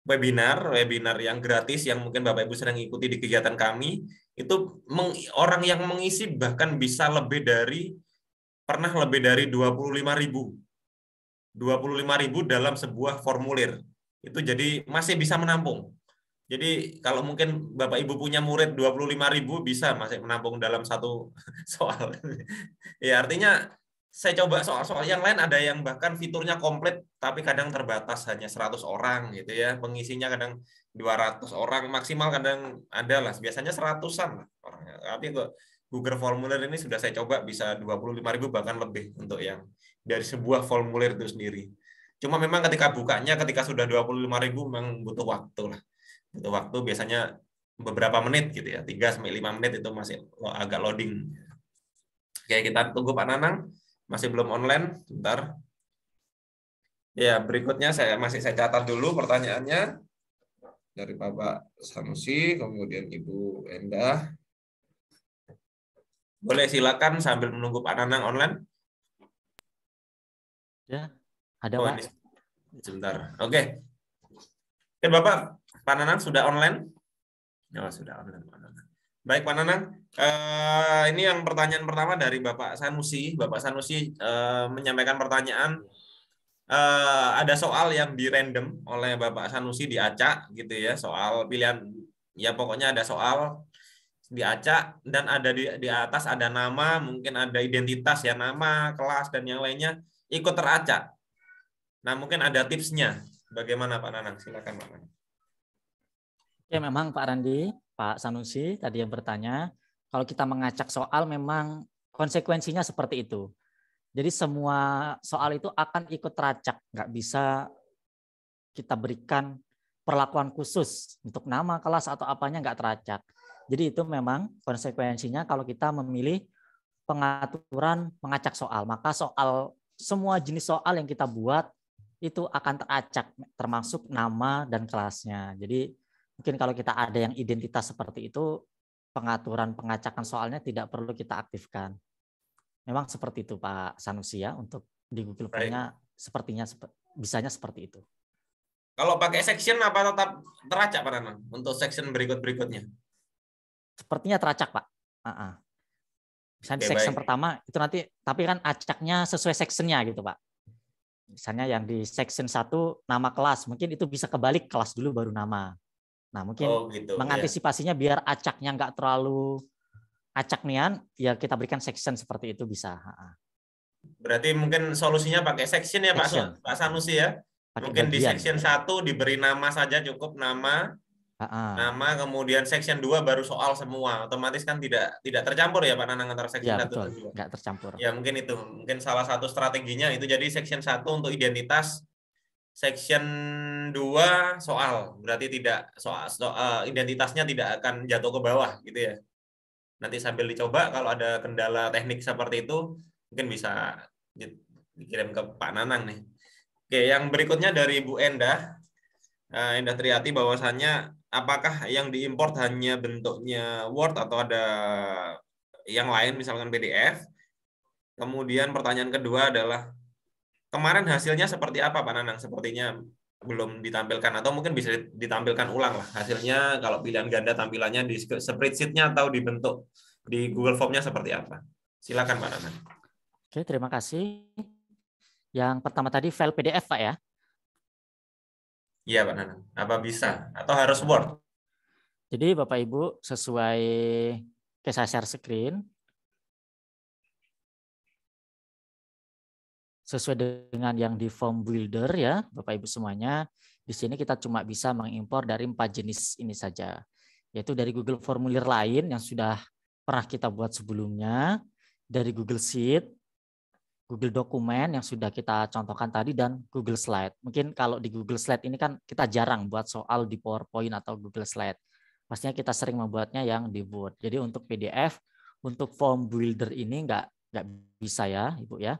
webinar, webinar yang gratis yang mungkin Bapak Ibu sedang ikuti di kegiatan kami, itu orang yang mengisi bahkan bisa lebih dari pernah lebih dari 25.000. ribu. 25.000 ribu dalam sebuah formulir. Itu jadi masih bisa menampung. Jadi kalau mungkin Bapak Ibu punya murid 25.000 bisa masih menampung dalam satu [LAUGHS] soal. ya artinya saya coba soal-soal yang lain ada yang bahkan fiturnya komplit tapi kadang terbatas hanya 100 orang gitu ya pengisinya kadang 200 orang maksimal kadang ada lah biasanya seratusan lah tapi kok Google Formulir ini sudah saya coba bisa 25 ribu bahkan lebih untuk yang dari sebuah formulir itu sendiri cuma memang ketika bukanya ketika sudah 25 ribu memang butuh waktu lah butuh waktu biasanya beberapa menit gitu ya tiga sampai lima menit itu masih agak loading Oke, kita tunggu Pak Nanang masih belum online. sebentar. Ya, berikutnya saya masih saya catat dulu pertanyaannya dari Bapak Sanusi, kemudian Ibu Endah. Boleh silakan sambil menunggu Pak Nanang online. Ya, ada oh, Pak. Sebentar. Oke. Oke, Bapak, Pak Nanang sudah online? Oh, sudah online Pak Nanang. Baik Pak Nanang, Eh, ini yang pertanyaan pertama dari Bapak Sanusi. Bapak Sanusi uh, menyampaikan pertanyaan uh, ada soal yang di random oleh Bapak Sanusi diacak gitu ya soal pilihan ya pokoknya ada soal diacak dan ada di, di atas ada nama mungkin ada identitas ya nama kelas dan yang lainnya ikut teracak. Nah mungkin ada tipsnya bagaimana Pak Nanang silakan Pak Nanang. Ya memang Pak Randi Pak Sanusi tadi yang bertanya kalau kita mengacak soal memang konsekuensinya seperti itu. Jadi semua soal itu akan ikut teracak, nggak bisa kita berikan perlakuan khusus untuk nama kelas atau apanya nggak teracak. Jadi itu memang konsekuensinya kalau kita memilih pengaturan mengacak soal, maka soal semua jenis soal yang kita buat itu akan teracak termasuk nama dan kelasnya. Jadi mungkin kalau kita ada yang identitas seperti itu pengaturan pengacakan soalnya tidak perlu kita aktifkan. Memang seperti itu Pak Sanusi ya untuk di Google Play-nya sepertinya bisanya seperti itu. Kalau pakai section apa tetap teracak Pak Renan? untuk section berikut-berikutnya? Sepertinya teracak Pak. Uh -uh. Misalnya okay, di section baik. pertama itu nanti tapi kan acaknya sesuai sectionnya gitu Pak. Misalnya yang di section 1 nama kelas, mungkin itu bisa kebalik kelas dulu baru nama. Nah mungkin oh, gitu. Iya. mengantisipasinya yeah. biar acaknya nggak terlalu acak nian, ya kita berikan section seperti itu bisa. Berarti mungkin solusinya pakai section ya section. Pak, Pak Sanusi ya? Pake mungkin bagian. di section 1 diberi nama saja cukup nama, uh nama kemudian section 2 baru soal semua otomatis kan tidak tidak tercampur ya Pak Nanang antara section ya, 1 betul. dan 2 tercampur ya mungkin itu mungkin salah satu strateginya itu jadi section 1 untuk identitas section 2 soal berarti tidak soal soal eh, identitasnya tidak akan jatuh ke bawah gitu ya nanti sambil dicoba kalau ada kendala teknik seperti itu mungkin bisa dikirim ke Pak Nanang nih oke yang berikutnya dari Bu Endah Enda eh, Endah Triati bahwasannya apakah yang diimpor hanya bentuknya Word atau ada yang lain misalkan PDF kemudian pertanyaan kedua adalah kemarin hasilnya seperti apa Pak Nanang? Sepertinya belum ditampilkan atau mungkin bisa ditampilkan ulang lah hasilnya kalau pilihan ganda tampilannya di spreadsheet-nya atau dibentuk di Google Form-nya seperti apa. Silakan Pak Nanang. Oke, terima kasih. Yang pertama tadi file PDF Pak ya? Iya Pak Nanang. Apa bisa? Atau harus Word? Jadi Bapak Ibu sesuai saya share screen, sesuai dengan yang di form builder ya Bapak Ibu semuanya. Di sini kita cuma bisa mengimpor dari empat jenis ini saja, yaitu dari Google formulir lain yang sudah pernah kita buat sebelumnya, dari Google Sheet, Google Dokumen yang sudah kita contohkan tadi dan Google Slide. Mungkin kalau di Google Slide ini kan kita jarang buat soal di PowerPoint atau Google Slide. Pastinya kita sering membuatnya yang di Word. Jadi untuk PDF, untuk form builder ini nggak nggak bisa ya, Ibu ya.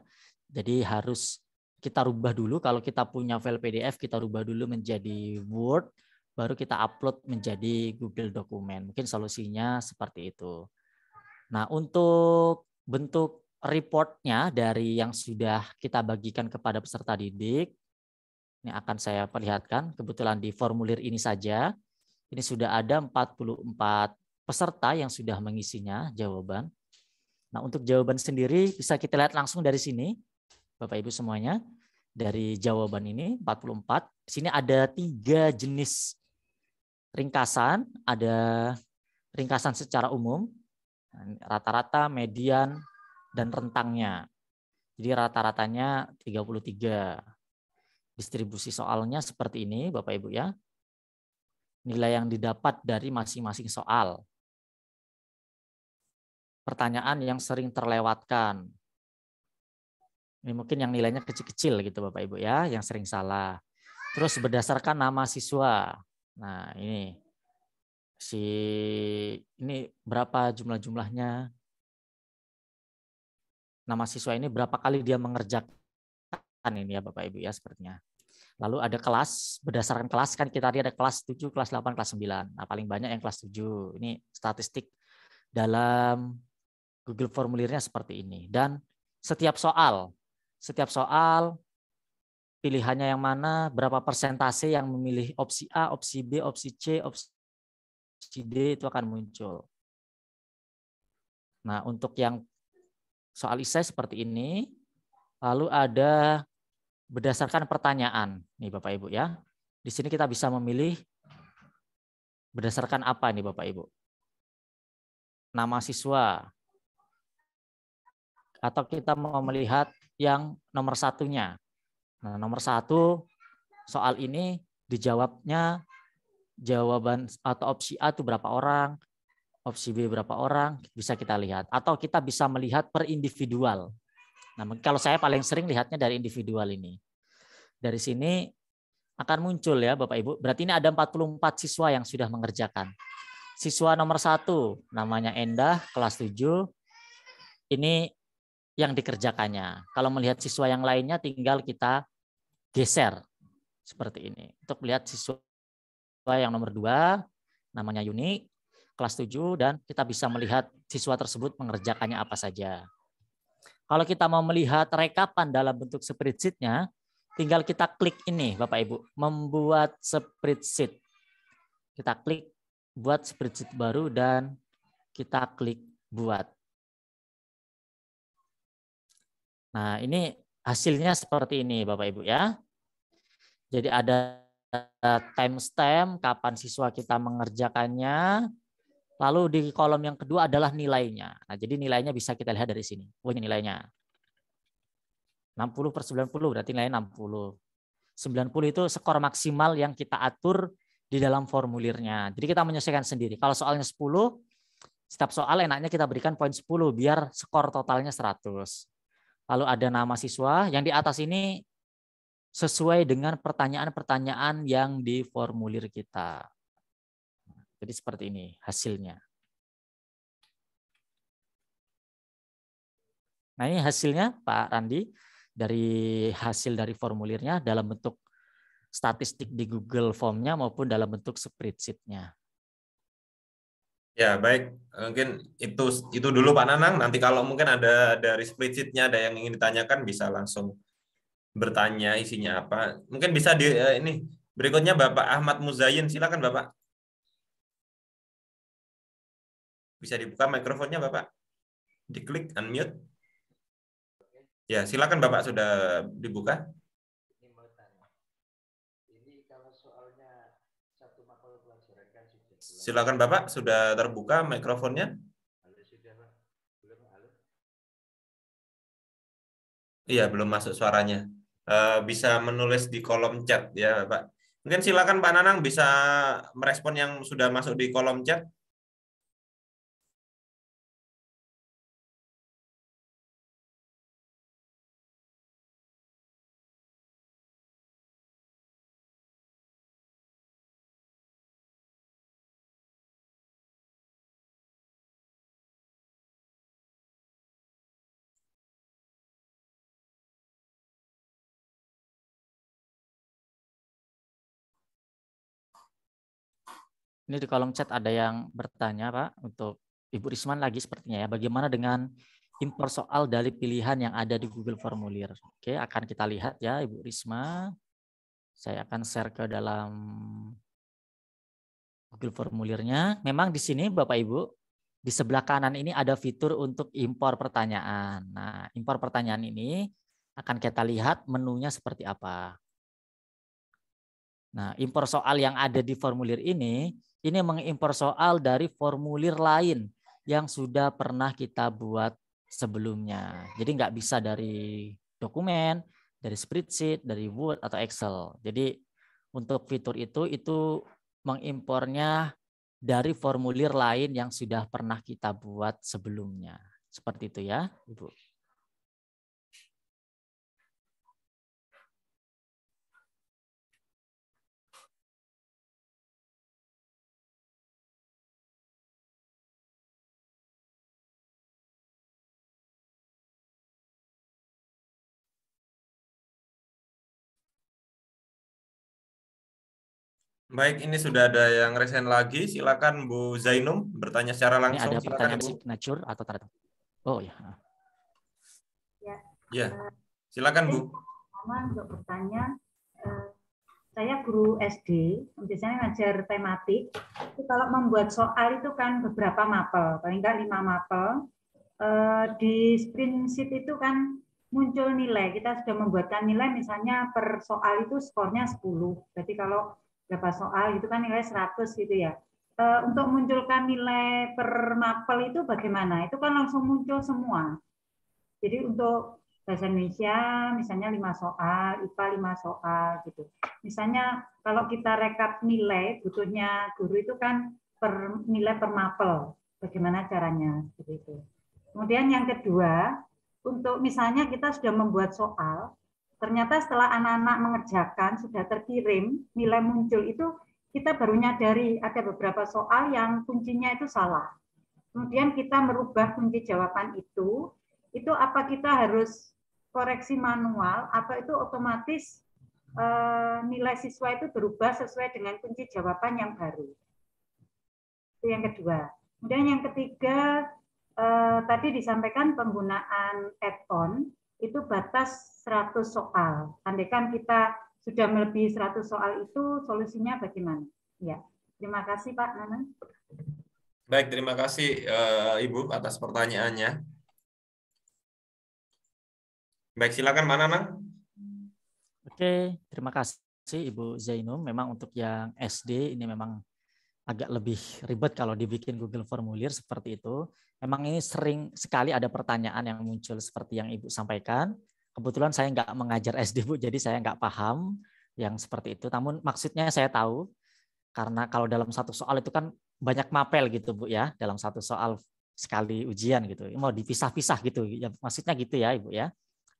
Jadi harus kita rubah dulu kalau kita punya file PDF kita rubah dulu menjadi Word baru kita upload menjadi Google Dokumen. Mungkin solusinya seperti itu. Nah, untuk bentuk reportnya dari yang sudah kita bagikan kepada peserta didik, ini akan saya perlihatkan. Kebetulan di formulir ini saja, ini sudah ada 44 peserta yang sudah mengisinya jawaban. Nah, untuk jawaban sendiri bisa kita lihat langsung dari sini. Bapak Ibu semuanya dari jawaban ini 44. Di sini ada tiga jenis ringkasan, ada ringkasan secara umum, rata-rata, median, dan rentangnya. Jadi rata-ratanya 33. Distribusi soalnya seperti ini Bapak Ibu ya. Nilai yang didapat dari masing-masing soal. Pertanyaan yang sering terlewatkan, ini mungkin yang nilainya kecil-kecil gitu Bapak Ibu ya, yang sering salah. Terus berdasarkan nama siswa. Nah, ini si ini berapa jumlah-jumlahnya? Nama siswa ini berapa kali dia mengerjakan ini ya Bapak Ibu ya sepertinya. Lalu ada kelas, berdasarkan kelas kan kita tadi ada kelas 7, kelas 8, kelas 9. Nah, paling banyak yang kelas 7. Ini statistik dalam Google formulirnya seperti ini. Dan setiap soal setiap soal pilihannya yang mana, berapa persentase yang memilih opsi A, opsi B, opsi C, opsi D itu akan muncul. Nah, untuk yang soal isai seperti ini, lalu ada berdasarkan pertanyaan. Nih Bapak Ibu ya. Di sini kita bisa memilih berdasarkan apa nih Bapak Ibu? Nama siswa. Atau kita mau melihat yang nomor satunya. Nah, nomor satu soal ini dijawabnya jawaban atau opsi A itu berapa orang, opsi B berapa orang, bisa kita lihat. Atau kita bisa melihat per individual. Nah, kalau saya paling sering lihatnya dari individual ini. Dari sini akan muncul ya Bapak Ibu. Berarti ini ada 44 siswa yang sudah mengerjakan. Siswa nomor satu namanya Endah, kelas 7. Ini yang dikerjakannya. Kalau melihat siswa yang lainnya tinggal kita geser seperti ini. Untuk melihat siswa yang nomor dua namanya Yuni, kelas 7 dan kita bisa melihat siswa tersebut mengerjakannya apa saja. Kalau kita mau melihat rekapan dalam bentuk spreadsheet-nya, tinggal kita klik ini Bapak Ibu, membuat spreadsheet. Kita klik buat spreadsheet baru dan kita klik buat. Nah, ini hasilnya seperti ini Bapak Ibu ya. Jadi ada timestamp kapan siswa kita mengerjakannya. Lalu di kolom yang kedua adalah nilainya. Nah, jadi nilainya bisa kita lihat dari sini. Oh, ini nilainya. 60 per 90 berarti nilainya 60. 90 itu skor maksimal yang kita atur di dalam formulirnya. Jadi kita menyelesaikan sendiri. Kalau soalnya 10, setiap soal enaknya kita berikan poin 10 biar skor totalnya 100 lalu ada nama siswa. Yang di atas ini sesuai dengan pertanyaan-pertanyaan yang di formulir kita. Jadi seperti ini hasilnya. Nah ini hasilnya Pak Randi dari hasil dari formulirnya dalam bentuk statistik di Google Formnya maupun dalam bentuk spreadsheetnya. Ya, baik. Eh, mungkin itu itu dulu Pak Nanang. Nanti kalau mungkin ada dari split sheet-nya ada yang ingin ditanyakan bisa langsung bertanya isinya apa. Mungkin bisa di eh, ini berikutnya Bapak Ahmad Muzayin. Silakan Bapak. Bisa dibuka mikrofonnya Bapak. Diklik unmute. Ya, silakan Bapak sudah dibuka. Silakan Bapak, sudah terbuka mikrofonnya? Iya, belum masuk suaranya. Eh, bisa menulis di kolom chat ya, Bapak. Mungkin silakan Pak Nanang bisa merespon yang sudah masuk di kolom chat. Ini di kolom chat ada yang bertanya Pak untuk Ibu Risman lagi sepertinya ya. Bagaimana dengan impor soal dari pilihan yang ada di Google Formulir? Oke, akan kita lihat ya Ibu Risma. Saya akan share ke dalam Google formulirnya. Memang di sini Bapak Ibu di sebelah kanan ini ada fitur untuk impor pertanyaan. Nah, impor pertanyaan ini akan kita lihat menunya seperti apa. Nah, impor soal yang ada di formulir ini ini mengimpor soal dari formulir lain yang sudah pernah kita buat sebelumnya. Jadi nggak bisa dari dokumen, dari spreadsheet, dari Word atau Excel. Jadi untuk fitur itu itu mengimpornya dari formulir lain yang sudah pernah kita buat sebelumnya. Seperti itu ya, Ibu. Baik, ini sudah ada yang resen lagi. Silakan Bu Zainum bertanya secara langsung. Ini ada Silakan, pertanyaan Bu. signature atau tanda tangan? Oh iya. ya. Ya. ya. Silakan Bu. Pertama untuk bertanya, eh, saya guru SD, biasanya ngajar tematik. Itu kalau membuat soal itu kan beberapa mapel, paling nggak lima mapel. Eh, di prinsip itu kan muncul nilai. Kita sudah membuatkan nilai misalnya per soal itu skornya 10. Jadi kalau berapa soal itu kan nilai 100 gitu ya. E, untuk munculkan nilai per mapel itu bagaimana? Itu kan langsung muncul semua. Jadi untuk bahasa Indonesia misalnya 5 soal, IPA 5 soal gitu. Misalnya kalau kita rekap nilai butuhnya guru itu kan per nilai per mapel. Bagaimana caranya seperti itu. Kemudian yang kedua, untuk misalnya kita sudah membuat soal, ternyata setelah anak-anak mengerjakan sudah terkirim nilai muncul itu kita baru nyadari ada beberapa soal yang kuncinya itu salah kemudian kita merubah kunci jawaban itu itu apa kita harus koreksi manual apa itu otomatis eh, nilai siswa itu berubah sesuai dengan kunci jawaban yang baru itu yang kedua kemudian yang ketiga eh, tadi disampaikan penggunaan add-on itu batas 100 soal. Andaikan kita sudah melebihi 100 soal itu, solusinya bagaimana? Ya, terima kasih Pak Nanang. Baik, terima kasih eh, Ibu atas pertanyaannya. Baik, silakan Pak Nanang. Oke, terima kasih Ibu Zainum. Memang untuk yang SD ini memang agak lebih ribet kalau dibikin Google formulir seperti itu. Memang ini sering sekali ada pertanyaan yang muncul seperti yang Ibu sampaikan. Kebetulan saya nggak mengajar SD [LAUGHS] Bu, jadi saya nggak paham yang seperti itu. Namun maksudnya saya tahu karena kalau dalam satu soal itu kan banyak mapel gitu Bu ya, dalam satu soal sekali ujian gitu. Mau dipisah-pisah gitu. Ya, maksudnya gitu ya Ibu ya.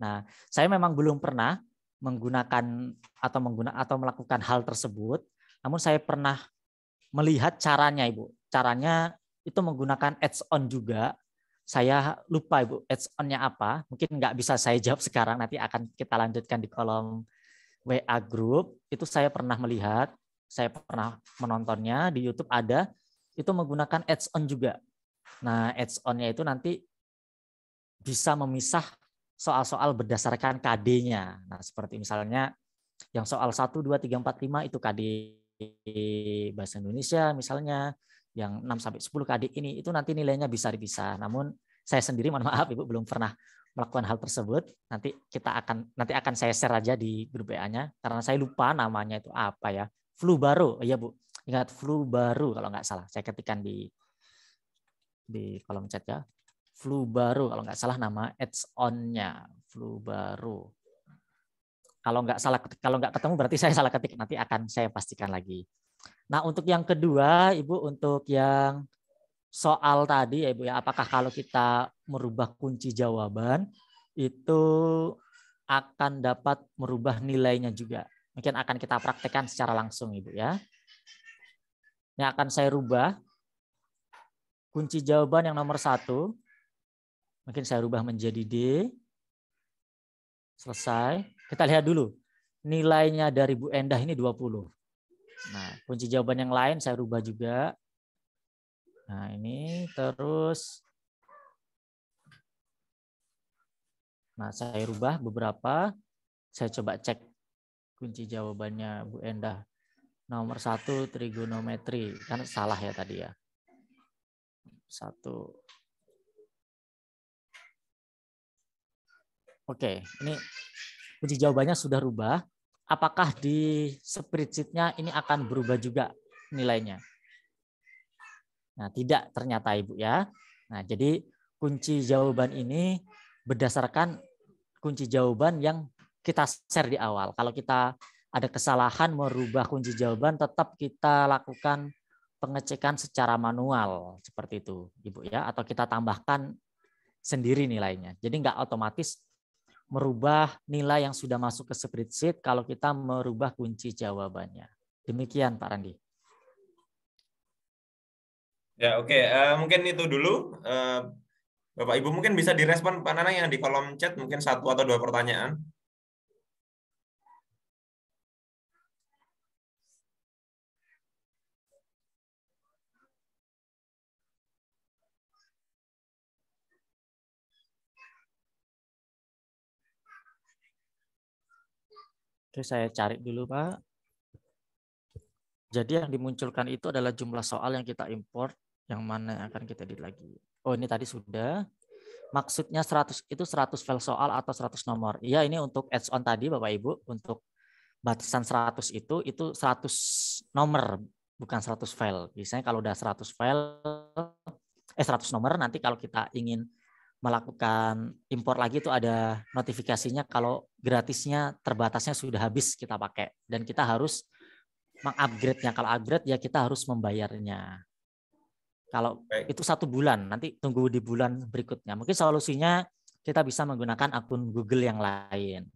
Nah, saya memang belum pernah menggunakan atau menggunakan atau melakukan hal tersebut, namun saya pernah melihat caranya Ibu. Caranya itu menggunakan ads on juga saya lupa Ibu ads onnya apa. Mungkin nggak bisa saya jawab [LAUGHS] sekarang, nanti akan kita lanjutkan di kolom WA group. Itu saya pernah melihat, saya pernah menontonnya di YouTube ada, itu menggunakan ads on juga. Nah, ads onnya itu nanti bisa memisah soal-soal berdasarkan KD-nya. Nah, seperti misalnya yang soal 1, 2, 3, 4, 5 itu KD bahasa Indonesia misalnya, yang 6 sampai 10 KD ini itu nanti nilainya bisa dipisah. Namun saya sendiri mohon maaf Ibu belum pernah melakukan hal tersebut. Nanti kita akan nanti akan saya share aja di grup wa nya karena saya lupa namanya itu apa ya. Flu baru. iya Bu. Ingat flu baru kalau nggak salah. Saya ketikkan di di kolom chat ya. Flu baru kalau nggak salah nama ads on-nya. Flu baru. Kalau nggak salah kalau nggak ketemu berarti saya salah ketik. Nanti akan saya pastikan lagi. Nah, untuk yang kedua, Ibu, untuk yang soal tadi ya Ibu ya, apakah kalau kita merubah kunci jawaban itu akan dapat merubah nilainya juga. Mungkin akan kita praktekkan secara langsung Ibu ya. Ini akan saya rubah kunci jawaban yang nomor satu. Mungkin saya rubah menjadi D. Selesai. Kita lihat dulu. Nilainya dari Bu Endah ini 20. Nah, kunci jawaban yang lain saya rubah juga. Nah, ini terus Nah, saya rubah beberapa. Saya coba cek kunci jawabannya Bu Endah. Nomor satu trigonometri. Kan salah ya tadi ya. Satu. Oke, ini kunci jawabannya sudah rubah apakah di spreadsheet-nya ini akan berubah juga nilainya? Nah, tidak ternyata Ibu ya. Nah, jadi kunci jawaban ini berdasarkan kunci jawaban yang kita share di awal. Kalau kita ada kesalahan merubah kunci jawaban, tetap kita lakukan pengecekan secara manual seperti itu, Ibu ya, atau kita tambahkan sendiri nilainya. Jadi nggak otomatis merubah nilai yang sudah masuk ke spreadsheet kalau kita merubah kunci jawabannya. Demikian Pak Randi. Ya oke, okay. uh, eh, mungkin itu dulu. Uh, Bapak Ibu mungkin bisa direspon Pak Nana yang di kolom chat mungkin satu atau dua pertanyaan. Oke, saya cari dulu, Pak. Jadi yang dimunculkan itu adalah jumlah soal yang kita import, yang mana yang akan kita edit lagi. Oh, ini tadi sudah. Maksudnya 100 itu 100 file soal atau 100 nomor. Iya, ini untuk add on tadi Bapak Ibu untuk batasan 100 itu itu 100 nomor bukan 100 file. Biasanya kalau udah 100 file eh 100 nomor nanti kalau kita ingin melakukan impor lagi itu ada notifikasinya kalau gratisnya terbatasnya sudah habis kita pakai dan kita harus mengupgrade-nya. Kalau upgrade ya kita harus membayarnya. Kalau Baik. itu satu bulan, nanti tunggu di bulan berikutnya. Mungkin solusinya kita bisa menggunakan akun Google yang lain.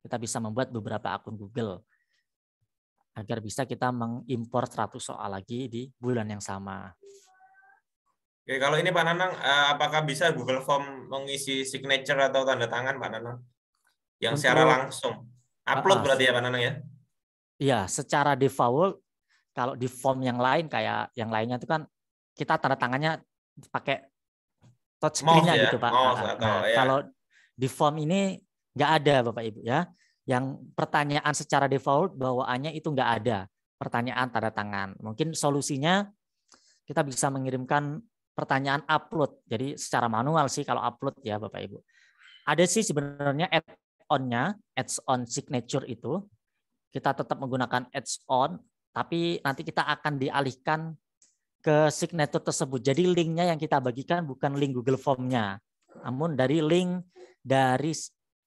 Kita bisa membuat beberapa akun Google agar bisa kita mengimpor 100 soal lagi di bulan yang sama. Oke, kalau ini Pak Nanang, eh, apakah bisa Google Form mengisi signature atau tanda tangan Pak Nanang? Yang Untuk, secara langsung. Upload uh, berarti ya Pak Nanang ya? Iya, secara default, kalau di form yang lain kayak yang lainnya itu kan kita tanda tangannya pakai touch screen ya? gitu Pak. Mouse nah, atau, nah, ya. Kalau di form ini nggak ada Bapak Ibu ya. Yang pertanyaan secara default bawaannya itu nggak ada. Pertanyaan tanda tangan. Mungkin solusinya kita bisa mengirimkan pertanyaan upload. Jadi secara manual sih kalau upload ya Bapak Ibu. Ada sih sebenarnya add-on-nya, add-on signature itu. Kita tetap menggunakan add-on, tapi nanti kita akan dialihkan ke signature tersebut. Jadi linknya yang kita bagikan bukan link Google Form-nya, namun dari link dari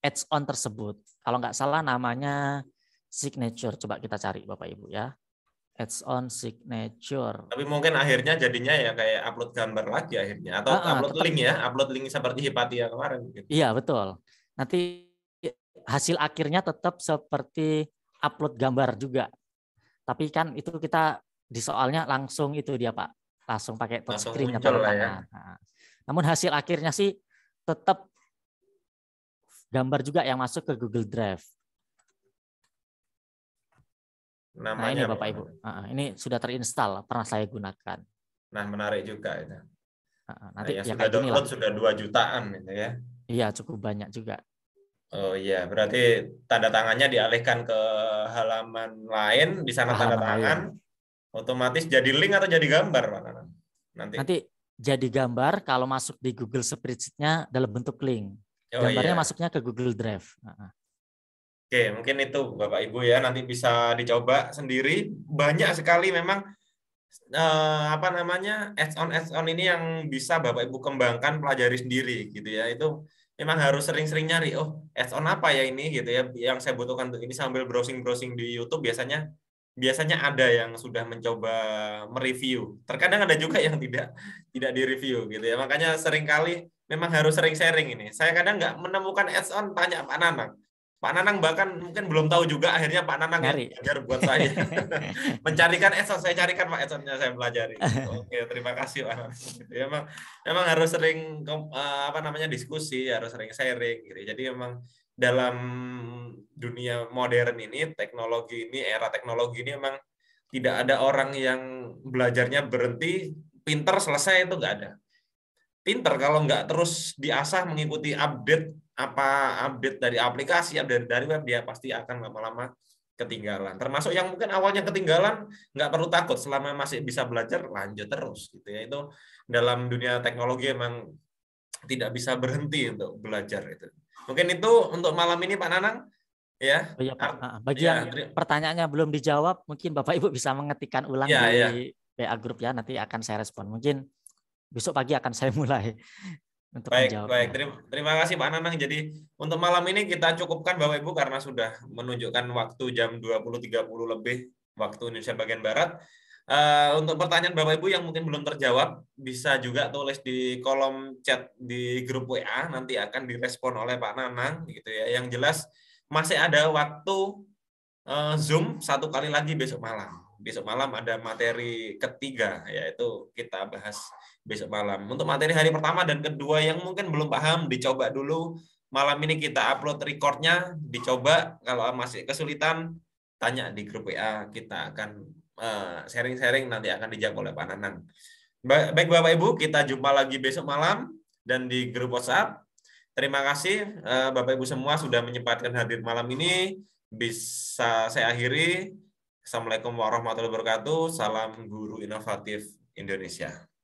add on tersebut. Kalau nggak salah namanya signature. Coba kita cari Bapak Ibu ya. Its on signature. Tapi mungkin akhirnya jadinya ya kayak upload gambar lagi akhirnya atau uh, upload tetap, link ya, upload link seperti Hipatia kemarin gitu. Iya, betul. Nanti hasil akhirnya tetap seperti upload gambar juga. Tapi kan itu kita di soalnya langsung itu dia, Pak. Langsung pakai touchscreen screen ya. Nah, nah, namun hasil akhirnya sih tetap gambar juga yang masuk ke Google Drive. Namanya nah, ini Bapak Ibu. Uh, ini sudah terinstall pernah saya gunakan. Nah, menarik juga itu. Uh, nanti nah, yang ya sudah download sudah dua jutaan gitu ya. Iya, cukup banyak juga. Oh iya, berarti tanda tangannya dialihkan ke halaman lain, di sana halaman tanda tangan lain. otomatis jadi link atau jadi gambar, Pak Nanti. Nanti jadi gambar kalau masuk di Google Spreadsheet-nya dalam bentuk link. Oh, Gambarnya iya. masuknya ke Google Drive. Oke, mungkin itu Bapak Ibu ya nanti bisa dicoba sendiri. Banyak sekali memang eh, apa namanya add on add on ini yang bisa Bapak Ibu kembangkan pelajari sendiri gitu ya. Itu memang harus sering-sering nyari oh add on apa ya ini gitu ya yang saya butuhkan untuk ini sambil browsing-browsing di YouTube biasanya biasanya ada yang sudah mencoba mereview. Terkadang ada juga yang tidak tidak direview gitu ya. Makanya seringkali memang harus sering sharing ini. Saya kadang nggak menemukan add on tanya Pak Nanang. Pak Nanang bahkan mungkin belum tahu juga akhirnya Pak Nanang Nyari. belajar buat saya. [LAUGHS] Mencarikan eson, saya carikan Pak esonnya saya pelajari. Oke, terima kasih Pak Nanang. Ya, emang emang harus sering eh, apa namanya diskusi, harus sering sharing gitu. Jadi emang dalam dunia modern ini, teknologi ini, era teknologi ini emang tidak ada orang yang belajarnya berhenti, pinter selesai itu nggak ada. Pinter kalau nggak terus diasah mengikuti update apa update dari aplikasi update dari web dia pasti akan lama-lama ketinggalan termasuk yang mungkin awalnya ketinggalan nggak perlu takut selama masih bisa belajar lanjut terus gitu ya itu dalam dunia teknologi emang tidak bisa berhenti untuk belajar itu mungkin itu untuk malam ini Pak Nanang ya. Oh, iya, Pak. Ah, Bagi ya, yang pertanyaannya belum dijawab, mungkin Bapak Ibu bisa mengetikkan ulang ya, di ya. BA grup ya, nanti akan saya respon. Mungkin besok pagi akan saya [LAUGHS] mulai untuk baik, menjawabnya. Baik, terima, terima kasih Pak Nanang. Jadi untuk malam ini kita cukupkan Bapak Ibu karena sudah menunjukkan waktu jam 20.30 lebih waktu Indonesia bagian Barat. Uh, untuk pertanyaan Bapak Ibu yang mungkin belum terjawab, bisa juga tulis di kolom chat di grup WA, nanti akan direspon oleh Pak Nanang gitu ya. Yang jelas masih ada waktu uh, Zoom satu kali lagi besok malam besok malam ada materi ketiga yaitu kita bahas besok malam. Untuk materi hari pertama dan kedua yang mungkin belum paham dicoba dulu malam ini kita upload recordnya dicoba kalau masih kesulitan tanya di grup WA kita akan eh, sharing-sharing nanti akan dijawab oleh Pak Nanang. Baik Bapak Ibu, kita jumpa lagi besok malam dan di grup WhatsApp. Terima kasih eh, Bapak Ibu semua sudah menyempatkan hadir malam ini. Bisa saya akhiri. Assalamualaikum warahmatullahi wabarakatuh. Salam guru inovatif Indonesia.